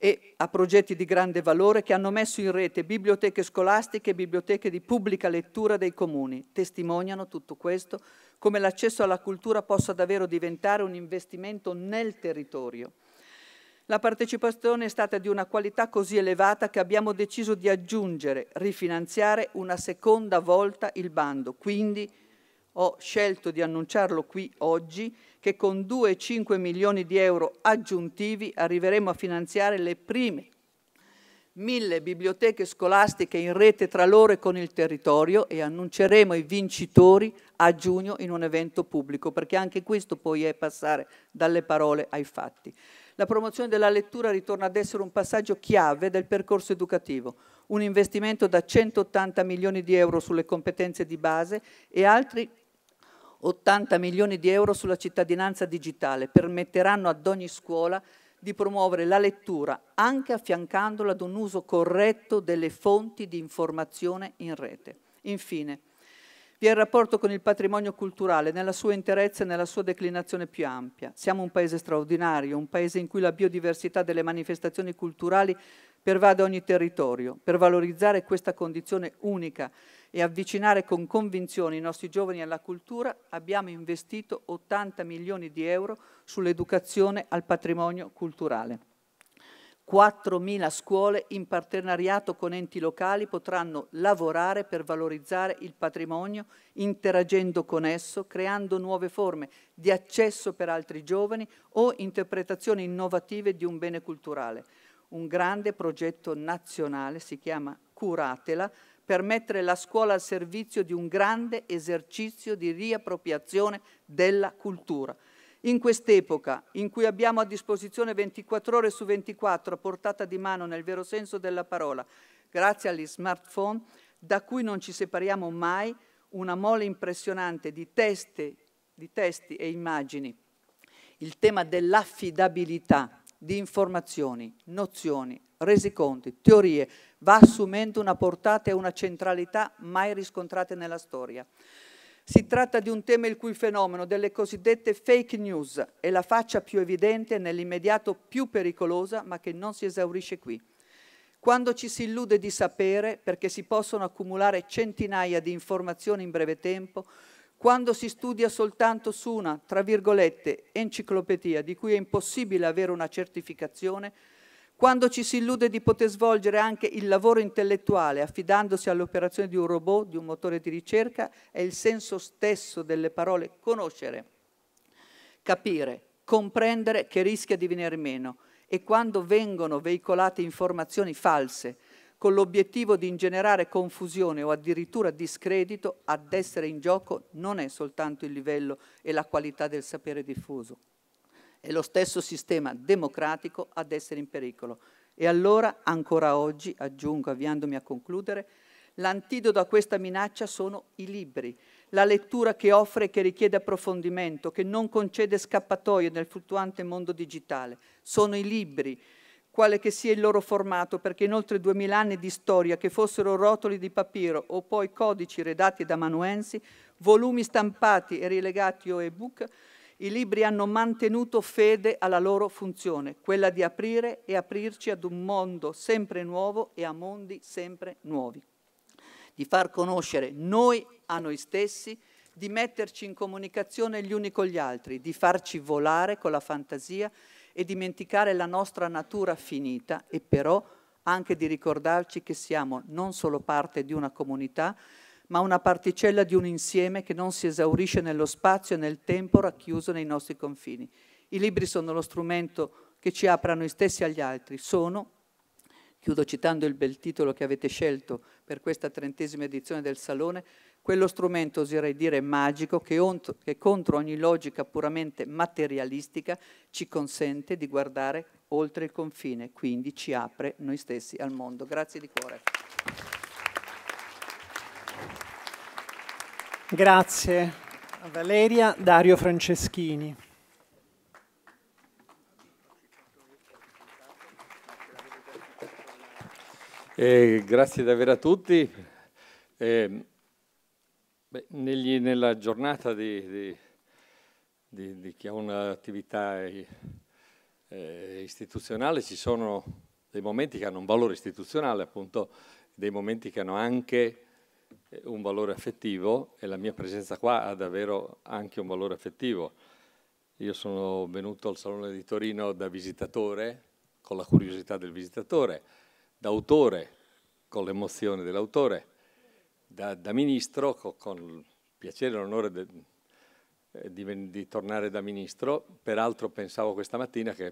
e a progetti di grande valore che hanno messo in rete biblioteche scolastiche e biblioteche di pubblica lettura dei comuni. Testimoniano tutto questo come l'accesso alla cultura possa davvero diventare un investimento nel territorio. La partecipazione è stata di una qualità così elevata che abbiamo deciso di aggiungere, rifinanziare una seconda volta il bando. Quindi ho scelto di annunciarlo qui oggi che con 2-5 milioni di euro aggiuntivi arriveremo a finanziare le prime mille biblioteche scolastiche in rete tra loro e con il territorio e annunceremo i vincitori a giugno in un evento pubblico, perché anche questo poi è passare dalle parole ai fatti. La promozione della lettura ritorna ad essere un passaggio chiave del percorso educativo, un investimento da 180 milioni di euro sulle competenze di base e altri 80 milioni di euro sulla cittadinanza digitale permetteranno ad ogni scuola di promuovere la lettura, anche affiancandola ad un uso corretto delle fonti di informazione in rete. Infine, vi è il rapporto con il patrimonio culturale nella sua interezza e nella sua declinazione più ampia. Siamo un paese straordinario, un paese in cui la biodiversità delle manifestazioni culturali pervada ogni territorio, per valorizzare questa condizione unica e avvicinare con convinzione i nostri giovani alla cultura, abbiamo investito 80 milioni di euro sull'educazione al patrimonio culturale. 4.000 scuole in partenariato con enti locali potranno lavorare per valorizzare il patrimonio, interagendo con esso, creando nuove forme di accesso per altri giovani o interpretazioni innovative di un bene culturale un grande progetto nazionale, si chiama Curatela, per mettere la scuola al servizio di un grande esercizio di riappropriazione della cultura. In quest'epoca, in cui abbiamo a disposizione 24 ore su 24 a portata di mano nel vero senso della parola, grazie agli smartphone, da cui non ci separiamo mai, una mole impressionante di, teste, di testi e immagini. Il tema dell'affidabilità di informazioni, nozioni, resi conti, teorie, va assumendo una portata e una centralità mai riscontrate nella storia. Si tratta di un tema il cui fenomeno delle cosiddette fake news è la faccia più evidente nell'immediato più pericolosa, ma che non si esaurisce qui. Quando ci si illude di sapere, perché si possono accumulare centinaia di informazioni in breve tempo, quando si studia soltanto su una, tra virgolette, enciclopedia di cui è impossibile avere una certificazione, quando ci si illude di poter svolgere anche il lavoro intellettuale affidandosi all'operazione di un robot, di un motore di ricerca, è il senso stesso delle parole conoscere, capire, comprendere che rischia di venire meno. E quando vengono veicolate informazioni false, con l'obiettivo di ingenerare confusione o addirittura discredito, ad essere in gioco non è soltanto il livello e la qualità del sapere diffuso, è lo stesso sistema democratico ad essere in pericolo. E allora, ancora oggi, aggiungo avviandomi a concludere, l'antidoto a questa minaccia sono i libri, la lettura che offre e che richiede approfondimento, che non concede scappatoie nel fluttuante mondo digitale. Sono i libri, quale che sia il loro formato, perché in oltre duemila anni di storia, che fossero rotoli di papiro o poi codici redatti da manuensi, volumi stampati e rilegati o ebook, i libri hanno mantenuto fede alla loro funzione, quella di aprire e aprirci ad un mondo sempre nuovo e a mondi sempre nuovi, di far conoscere noi a noi stessi, di metterci in comunicazione gli uni con gli altri, di farci volare con la fantasia e dimenticare la nostra natura finita e però anche di ricordarci che siamo non solo parte di una comunità, ma una particella di un insieme che non si esaurisce nello spazio e nel tempo racchiuso nei nostri confini. I libri sono lo strumento che ci apre a noi stessi e agli altri, sono, chiudo citando il bel titolo che avete scelto per questa trentesima edizione del Salone, quello strumento, oserei dire, magico che, che contro ogni logica puramente materialistica ci consente di guardare oltre il confine, quindi ci apre noi stessi al mondo. Grazie di cuore. Grazie a Valeria, Dario Franceschini. Eh, grazie davvero a tutti. Eh, Beh, negli, nella giornata di, di, di, di, chi ha un'attività eh, eh, istituzionale ci sono dei momenti che hanno un valore istituzionale, appunto, dei momenti che hanno anche eh, un valore affettivo e la mia presenza qua ha davvero anche un valore affettivo. Io sono venuto al Salone di Torino da visitatore, con la curiosità del visitatore, da autore, con l'emozione dell'autore, da, da ministro, co, con il piacere e l'onore de, eh, di, di, tornare da ministro, peraltro pensavo questa mattina che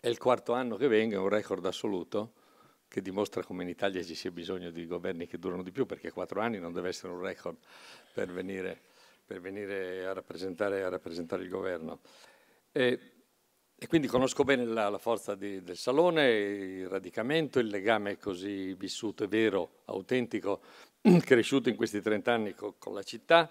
è il quarto anno che venga, è un record assoluto, che dimostra come in Italia ci sia bisogno di governi che durano di più, perché quattro anni non deve essere un record per venire, per venire a, rappresentare, a, rappresentare, il governo. E, e quindi conosco bene la, la forza di, del salone, il radicamento, il legame così vissuto e vero, autentico cresciuto in questi 30 anni co- con la città.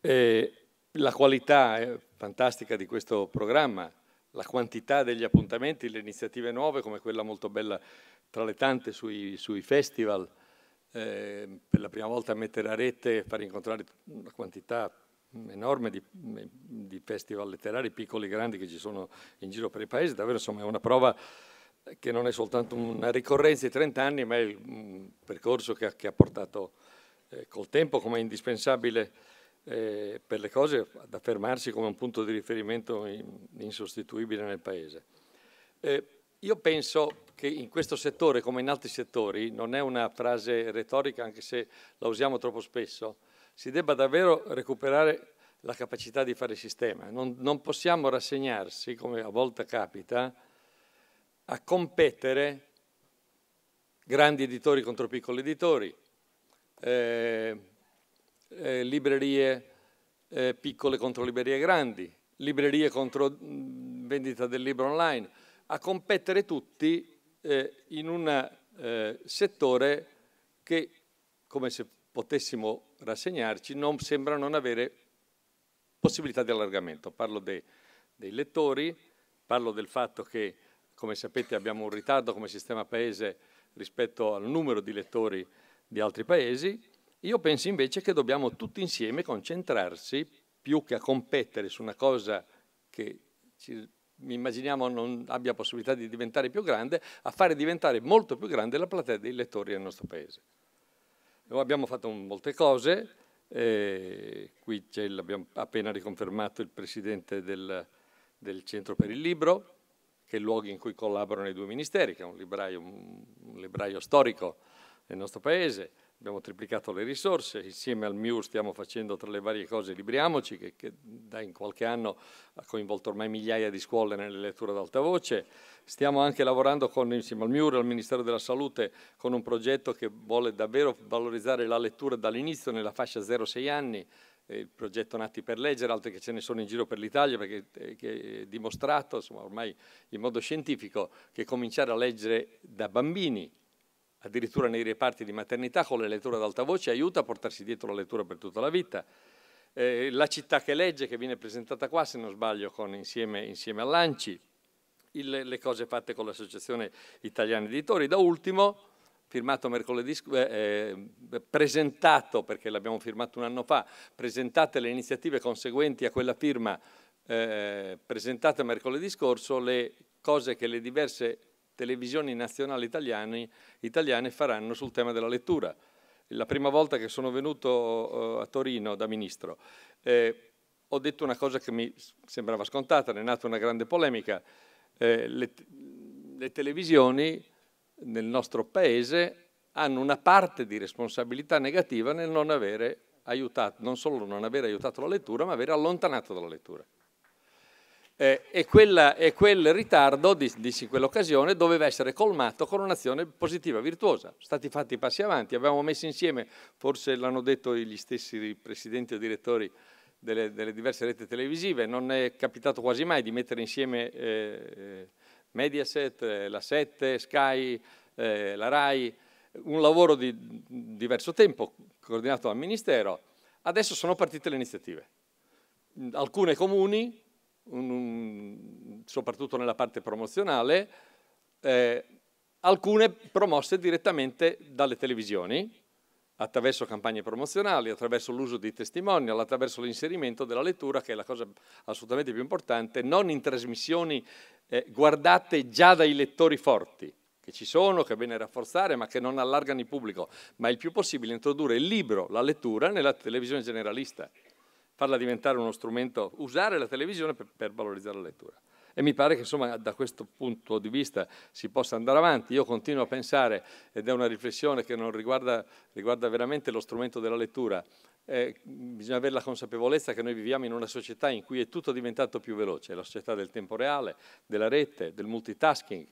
Eh, la qualità eh, fantastica di questo programma, la quantità degli appuntamenti, le iniziative nuove come quella molto bella tra le tante sui, sui festival, eh, per la prima volta mettere a rete, far incontrare una quantità enorme di, di festival letterari, piccoli e grandi, che ci sono in giro per il paese, davvero insomma è una prova che non è soltanto una ricorrenza di 30 anni, ma è un mm, percorso che ha, che ha portato eh, col tempo come indispensabile eh, per le cose ad affermarsi come un punto di riferimento in, insostituibile nel Paese. Eh, io penso che in questo settore, come in altri settori, non è una frase retorica, anche se la usiamo troppo spesso, si debba davvero recuperare la capacità di fare sistema. Non, non possiamo rassegnarsi, come a volte capita, a competere grandi editori contro piccoli editori, eh, eh, librerie eh, piccole contro librerie grandi, librerie contro vendita del libro online, a competere tutti eh, in un eh, settore che, come se potessimo rassegnarci, non sembra non avere possibilità di allargamento. Parlo dei, dei lettori, parlo del fatto che come sapete abbiamo un ritardo come sistema paese rispetto al numero di lettori di altri paesi. Io penso invece che dobbiamo tutti insieme concentrarsi più che a competere su una cosa che ci immaginiamo non abbia possibilità di diventare più grande, a fare diventare molto più grande la platea dei lettori nel nostro paese. Noi abbiamo fatto molte cose, eh, qui l'abbiamo appena riconfermato il presidente del, del Centro per il Libro, che è in cui collaborano i due ministeri, che è un libraio, un libraio storico nel nostro paese, abbiamo triplicato le risorse, insieme al MIUR stiamo facendo tra le varie cose Libriamoci, che, che da in qualche anno ha coinvolto ormai migliaia di scuole nelle letture ad alta voce, stiamo anche lavorando con, insieme al MIUR e al Ministero della Salute con un progetto che vuole davvero valorizzare la lettura dall'inizio nella fascia 0-6 anni, eh, il progetto Nati per leggere, altri che ce ne sono in giro per l'Italia, perché eh, è dimostrato, insomma, ormai in modo scientifico, che cominciare a leggere da bambini, addirittura nei reparti di maternità, con le letture ad alta voce, aiuta a portarsi dietro la lettura per tutta la vita. Eh, la città che legge, che viene presentata qua, se non sbaglio, con, insieme, insieme all'Anci, le cose fatte con l'Associazione Italiana Editori. Da ultimo, firmato mercoledì, eh, eh, presentato, perché l'abbiamo firmato un anno fa, presentate le iniziative conseguenti a quella firma eh, presentata mercoledì scorso, le cose che le diverse televisioni nazionali italiane, italiane faranno sul tema della lettura. La prima volta che sono venuto eh, a Torino da ministro, eh, ho detto una cosa che mi sembrava scontata, ne è nata una grande polemica. Eh, le, le televisioni nel nostro paese hanno una parte di responsabilità negativa nel non avere aiutato, non solo non aver aiutato la lettura, ma aver allontanato dalla lettura. Eh, e, quella, e, quel ritardo, dissi in quell'occasione, doveva essere colmato con un'azione positiva, virtuosa. stati fatti passi avanti, abbiamo messo insieme, forse l'hanno detto gli stessi presidenti o direttori delle, delle diverse reti televisive, non è capitato quasi mai di mettere insieme... Eh, Mediaset, la 7, Sky, eh, la RAI, un lavoro di diverso tempo coordinato dal Ministero. Adesso sono partite le iniziative. Alcune comuni, un, un, soprattutto nella parte promozionale, eh, alcune promosse direttamente dalle televisioni, attraverso campagne promozionali, attraverso l'uso di testimonial, attraverso l'inserimento della lettura, che è la cosa assolutamente più importante, non in trasmissioni eh, guardate già dai lettori forti, che ci sono, che è bene rafforzare, ma che non allargano il pubblico, ma il più possibile introdurre il libro, la lettura, nella televisione generalista, farla diventare uno strumento, usare la televisione per, per valorizzare la lettura. E mi pare che insomma, da questo punto di vista si possa andare avanti. Io continuo a pensare, ed è una riflessione che non riguarda, riguarda veramente lo strumento della lettura, eh, bisogna avere la consapevolezza che noi viviamo in una società in cui è tutto diventato più veloce, la società del tempo reale, della rete, del multitasking,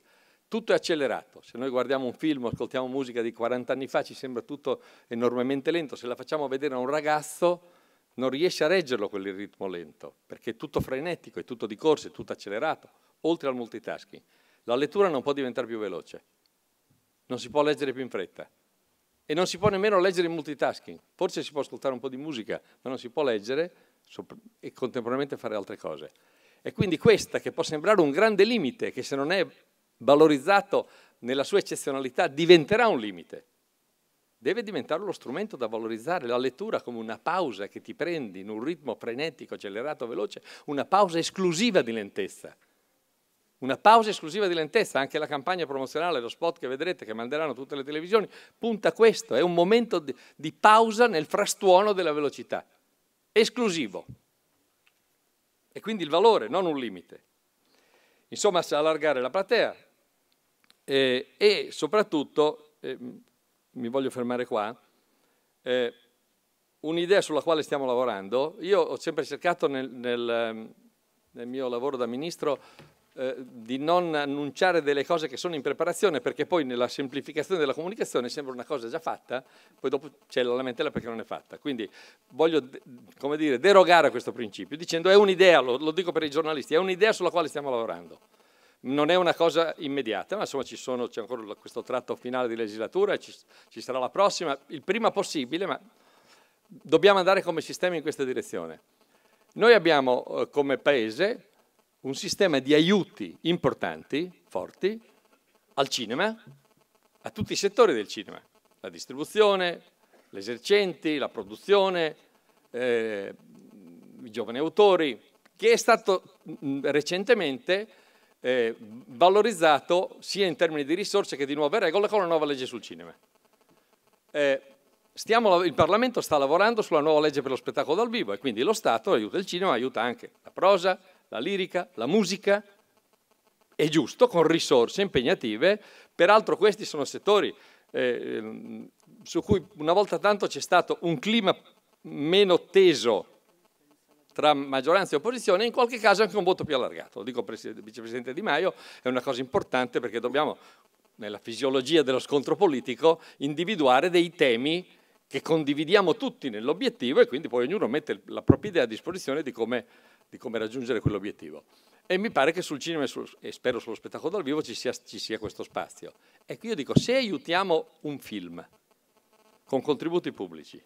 tutto è accelerato. Se noi guardiamo un film, ascoltiamo musica di 40 anni fa, ci sembra tutto enormemente lento. Se la facciamo vedere a un ragazzo non riesce a reggerlo quel ritmo lento, perché è tutto frenetico, è tutto di corsa, è tutto accelerato, oltre al multitasking. La lettura non può diventare più veloce, non si può leggere più in fretta e non si può nemmeno leggere in multitasking. Forse si può ascoltare un po' di musica, ma non si può leggere e contemporaneamente fare altre cose. E quindi questa, che può sembrare un grande limite, che se non è valorizzato nella sua eccezionalità, diventerà un limite deve diventare lo strumento da valorizzare, la lettura come una pausa che ti prendi in un ritmo frenetico, accelerato, veloce, una pausa esclusiva di lentezza. Una pausa esclusiva di lentezza, anche la campagna promozionale, lo spot che vedrete, che manderanno tutte le televisioni, punta a questo, è un momento di, di pausa nel frastuono della velocità, esclusivo. E quindi il valore, non un limite. Insomma, allargare la platea e, eh, e soprattutto eh, mi voglio fermare qua, eh, un'idea sulla quale stiamo lavorando. Io ho sempre cercato nel, nel, ehm, nel mio lavoro da ministro eh, di non annunciare delle cose che sono in preparazione, perché poi nella semplificazione della comunicazione sembra una cosa già fatta, poi dopo c'è la lamentela perché non è fatta. Quindi voglio, come dire, derogare a questo principio, dicendo è un'idea, lo, lo dico per i giornalisti, è un'idea sulla quale stiamo lavorando. Non è una cosa immediata, ma insomma sono, c'è ancora questo tratto finale di legislatura, ci, ci sarà la prossima, il prima possibile, ma dobbiamo andare come sistema in questa direzione. Noi abbiamo eh, come Paese un sistema di aiuti importanti, forti, al cinema, a tutti i settori del cinema, la distribuzione, gli esercenti, la produzione, eh, i giovani autori, che è stato mh, recentemente eh, valorizzato sia in termini di risorse che di nuove regole con la nuova legge sul cinema. Eh, stiamo, il Parlamento sta lavorando sulla nuova legge per lo spettacolo dal vivo e quindi lo Stato aiuta il cinema, aiuta anche la prosa, la lirica, la musica, è giusto, con risorse impegnative. Peraltro questi sono settori eh, su cui una volta tanto c'è stato un clima meno teso tra maggioranza e opposizione, e in qualche caso anche un voto più allargato. Lo dico vicepresidente Di Maio, è una cosa importante perché dobbiamo, nella fisiologia dello scontro politico, individuare dei temi che condividiamo tutti nell'obiettivo e quindi poi ognuno mette la propria idea a disposizione di come, di come raggiungere quell'obiettivo. E mi pare che sul cinema e, sul, e spero sullo spettacolo dal vivo ci sia, ci sia questo spazio. Ecco, io dico, se aiutiamo un film con contributi pubblici,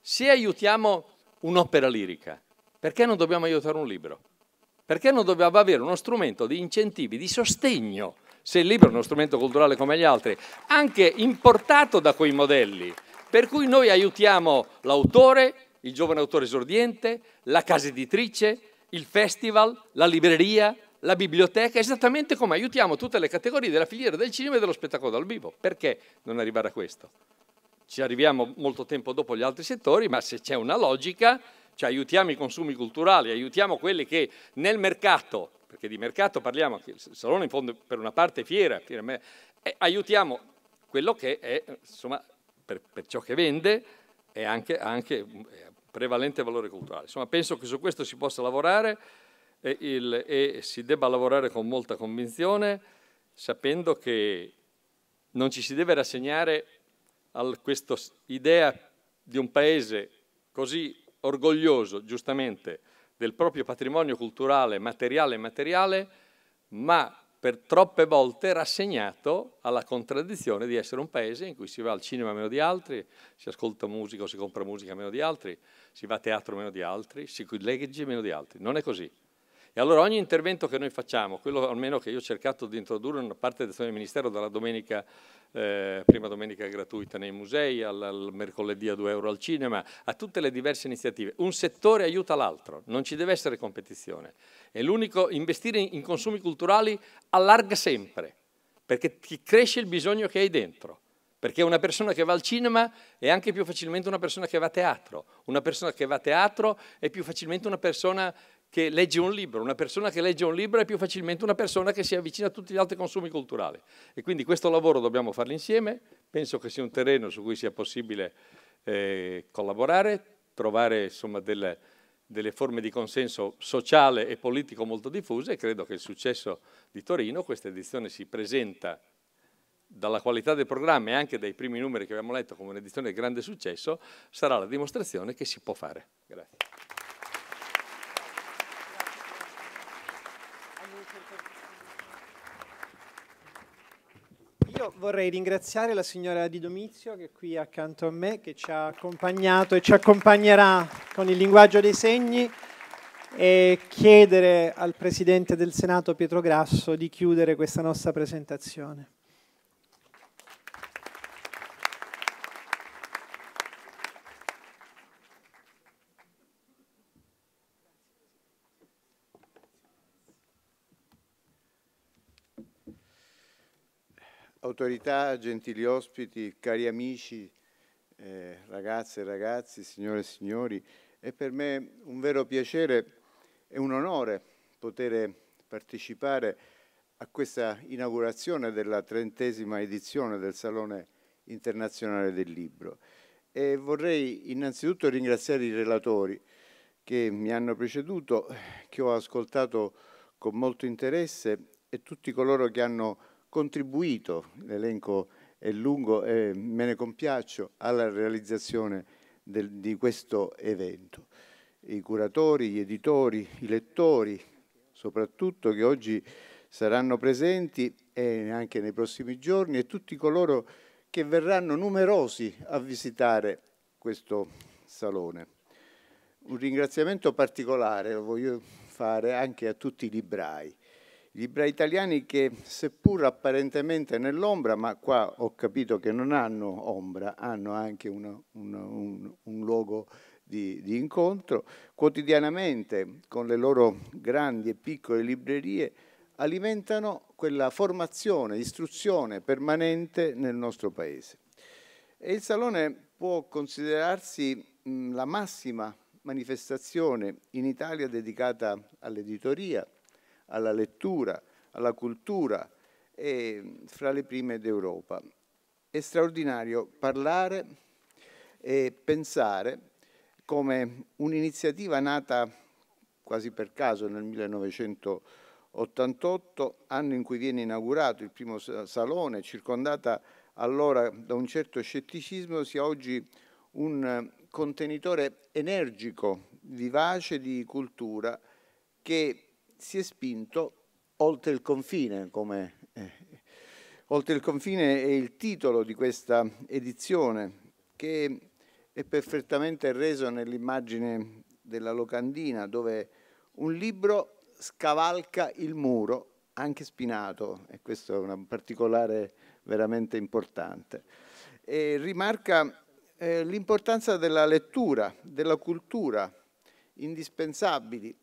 se aiutiamo un'opera lirica, perché non dobbiamo aiutare un libro? Perché non dobbiamo avere uno strumento di incentivi, di sostegno, se il libro è uno strumento culturale come gli altri, anche importato da quei modelli, per cui noi aiutiamo l'autore, il giovane autore esordiente, la casa editrice, il festival, la libreria, la biblioteca, esattamente come aiutiamo tutte le categorie della filiera del cinema e dello spettacolo dal vivo. Perché non arrivare a questo? Ci arriviamo molto tempo dopo gli altri settori, ma se c'è una logica cioè aiutiamo i consumi culturali, aiutiamo quelli che nel mercato, perché di mercato parliamo, il salone in fondo per una parte è fiera, fiera aiutiamo quello che è, insomma, per, per ciò che vende, è anche, anche prevalente valore culturale. Insomma, penso che su questo si possa lavorare e, il, e si debba lavorare con molta convinzione, sapendo che non ci si deve rassegnare a questa idea di un paese così orgoglioso giustamente del proprio patrimonio culturale, materiale e immateriale, ma per troppe volte rassegnato alla contraddizione di essere un paese in cui si va al cinema meno di altri, si ascolta musica o si compra musica meno di altri, si va a teatro meno di altri, si legge meno di altri. Non è così. E allora ogni intervento che noi facciamo, quello almeno che io ho cercato di introdurre in una parte del Ministero dalla domenica, eh, prima domenica gratuita nei musei, al, al mercoledì a 2 euro al cinema, a tutte le diverse iniziative, un settore aiuta l'altro, non ci deve essere competizione. È l'unico, investire in, in consumi culturali allarga sempre, perché ti cresce il bisogno che hai dentro perché una persona che va al cinema è anche più facilmente una persona che va a teatro, una persona che va a teatro è più facilmente una persona che legge un libro. Una persona che legge un libro è più facilmente una persona che si avvicina a tutti gli altri consumi culturali. E quindi questo lavoro dobbiamo farlo insieme. Penso che sia un terreno su cui sia possibile eh, collaborare, trovare insomma, delle, delle forme di consenso sociale e politico molto diffuse e credo che il successo di Torino, questa edizione si presenta dalla qualità del programma e anche dai primi numeri che abbiamo letto come un'edizione di grande successo, sarà la dimostrazione che si può fare. Grazie. vorrei ringraziare la signora Di Domizio che è qui accanto a me, che ci ha accompagnato e ci accompagnerà con il linguaggio dei segni e chiedere al Presidente del Senato Pietro Grasso di chiudere questa nostra presentazione. autorità, gentili ospiti, cari amici, eh, ragazze e ragazzi, signore e signori, è per me un vero piacere e un onore poter partecipare a questa inaugurazione della trentesima edizione del Salone Internazionale del Libro. E vorrei innanzitutto ringraziare i relatori che mi hanno preceduto, che ho ascoltato con molto interesse e tutti coloro che hanno contribuito, l'elenco è lungo e me ne compiaccio, alla realizzazione del, di questo evento. I curatori, gli editori, i lettori, soprattutto che oggi saranno presenti e anche nei prossimi giorni e tutti coloro che verranno numerosi a visitare questo salone. Un ringraziamento particolare lo voglio fare anche a tutti i librai, librai italiani che seppur apparentemente nell'ombra, ma qua ho capito che non hanno ombra, hanno anche una, una, un, un, luogo di, di incontro, quotidianamente con le loro grandi e piccole librerie alimentano quella formazione, istruzione permanente nel nostro paese. E il Salone può considerarsi mh, la massima manifestazione in Italia dedicata all'editoria, alla lettura, alla cultura, e fra le prime d'Europa. È straordinario parlare e pensare come un'iniziativa nata quasi per caso nel 1988, anno in cui viene inaugurato il primo salone, circondata allora da un certo scetticismo, sia oggi un contenitore energico, vivace di cultura che si è spinto oltre il confine, come eh, oltre il confine è il titolo di questa edizione che è perfettamente reso nell'immagine della locandina dove un libro scavalca il muro, anche spinato, e questo è un particolare veramente importante. E rimarca eh, l'importanza della lettura, della cultura, indispensabili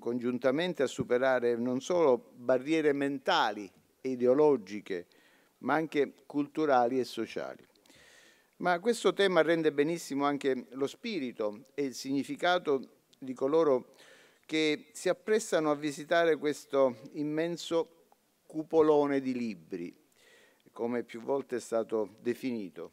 congiuntamente a superare non solo barriere mentali e ideologiche, ma anche culturali e sociali. Ma questo tema rende benissimo anche lo spirito e il significato di coloro che si apprestano a visitare questo immenso cupolone di libri, come più volte è stato definito.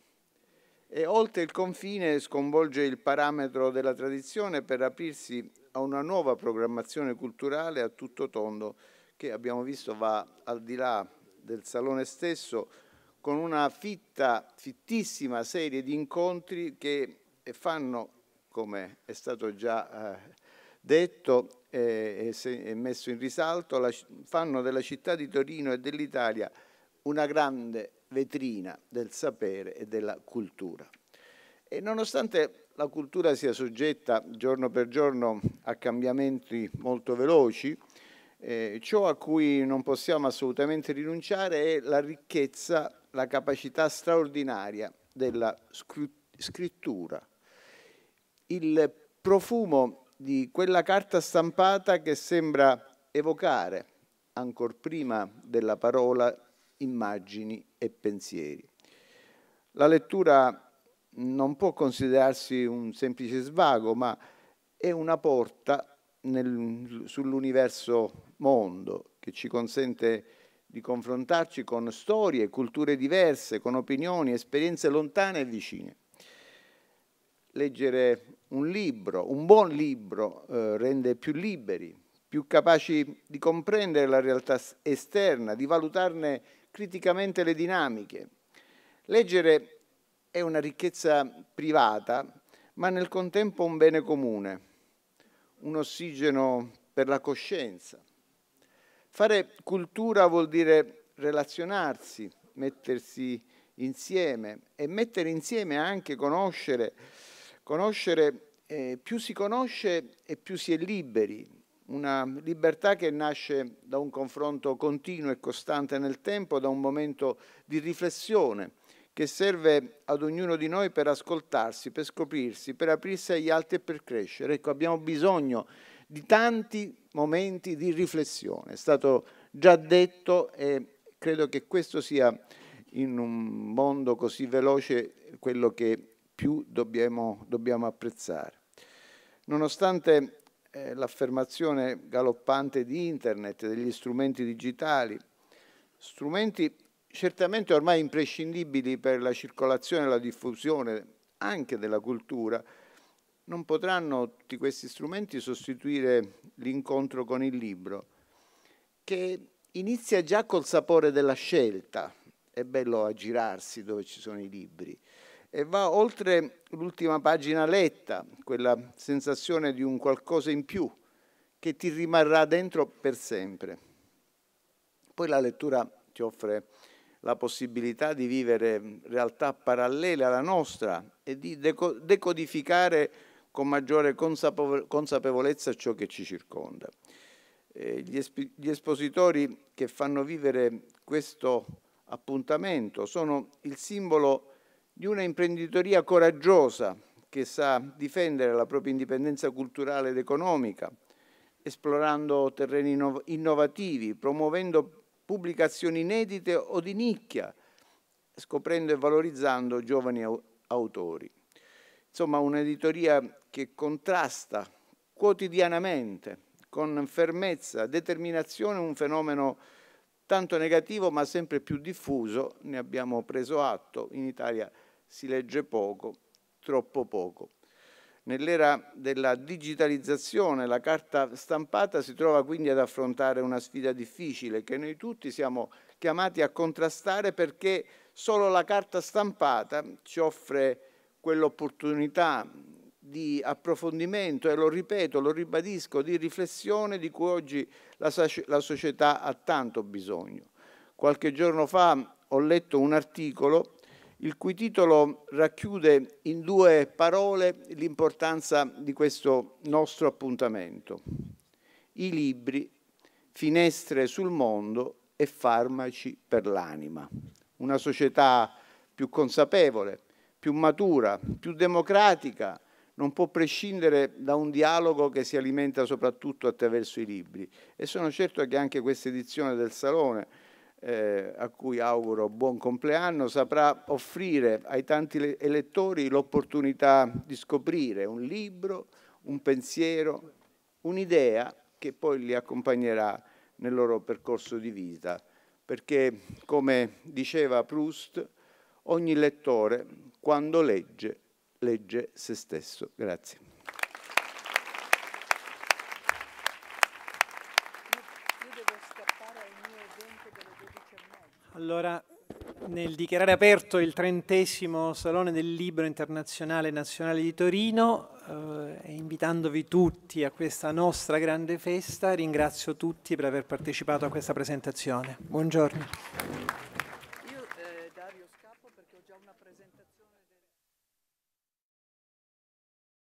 E oltre il confine sconvolge il parametro della tradizione per aprirsi a una nuova programmazione culturale a tutto tondo che abbiamo visto va al di là del salone stesso con una fitta, fittissima serie di incontri che eh, fanno, come è stato già eh, detto eh, e eh, messo in risalto, la, fanno della città di Torino e dell'Italia una grande vetrina del sapere e della cultura. E nonostante la cultura sia soggetta giorno per giorno a cambiamenti molto veloci. Eh, ciò a cui non possiamo assolutamente rinunciare è la ricchezza, la capacità straordinaria della scrittura, il profumo di quella carta stampata che sembra evocare, ancor prima della parola, immagini e pensieri. La lettura non può considerarsi un semplice svago, ma è una porta sull'universo mondo che ci consente di confrontarci con storie, culture diverse, con opinioni, esperienze lontane e vicine. Leggere un libro, un buon libro, eh, rende più liberi, più capaci di comprendere la realtà esterna, di valutarne criticamente le dinamiche. Leggere è una ricchezza privata, ma nel contempo un bene comune, un ossigeno per la coscienza. Fare cultura vuol dire relazionarsi, mettersi insieme e mettere insieme anche conoscere. Conoscere, eh, più si conosce e più si è liberi, una libertà che nasce da un confronto continuo e costante nel tempo, da un momento di riflessione che serve ad ognuno di noi per ascoltarsi, per scoprirsi, per aprirsi agli altri e per crescere. Ecco, abbiamo bisogno di tanti momenti di riflessione. È stato già detto e credo che questo sia in un mondo così veloce quello che più dobbiamo, dobbiamo apprezzare. Nonostante eh, l'affermazione galoppante di Internet, degli strumenti digitali, strumenti certamente ormai imprescindibili per la circolazione e la diffusione anche della cultura, non potranno tutti questi strumenti sostituire l'incontro con il libro, che inizia già col sapore della scelta. È bello aggirarsi dove ci sono i libri e va oltre l'ultima pagina letta, quella sensazione di un qualcosa in più che ti rimarrà dentro per sempre. Poi la lettura ti offre la possibilità di vivere realtà parallele alla nostra e di decodificare con maggiore consapevolezza ciò che ci circonda. Eh, gli, espositori che fanno vivere questo appuntamento sono il simbolo di una imprenditoria coraggiosa che sa difendere la propria indipendenza culturale ed economica, esplorando terreni innov innovativi, promuovendo pubblicazioni inedite o di nicchia, scoprendo e valorizzando giovani autori. Insomma, un'editoria che contrasta quotidianamente, con fermezza, determinazione, un fenomeno tanto negativo ma sempre più diffuso, ne abbiamo preso atto, in Italia si legge poco, troppo poco. Nell'era della digitalizzazione la carta stampata si trova quindi ad affrontare una sfida difficile che noi tutti siamo chiamati a contrastare perché solo la carta stampata ci offre quell'opportunità di approfondimento e lo ripeto, lo ribadisco, di riflessione di cui oggi la, la società ha tanto bisogno. Qualche giorno fa ho letto un articolo il cui titolo racchiude in due parole l'importanza di questo nostro appuntamento. I libri, finestre sul mondo e farmaci per l'anima. Una società più consapevole, più matura, più democratica, non può prescindere da un dialogo che si alimenta soprattutto attraverso i libri. E sono certo che anche questa edizione del Salone eh, a cui auguro buon compleanno, saprà offrire ai tanti elettori l'opportunità di scoprire un libro, un pensiero, un'idea che poi li accompagnerà nel loro percorso di vita. Perché, come diceva Proust, ogni lettore, quando legge, legge se stesso. Grazie. Allora, nel dichiarare aperto il trentesimo Salone del Libro Internazionale Nazionale di Torino eh, invitandovi tutti a questa nostra grande festa, ringrazio tutti per aver partecipato a questa presentazione. Buongiorno.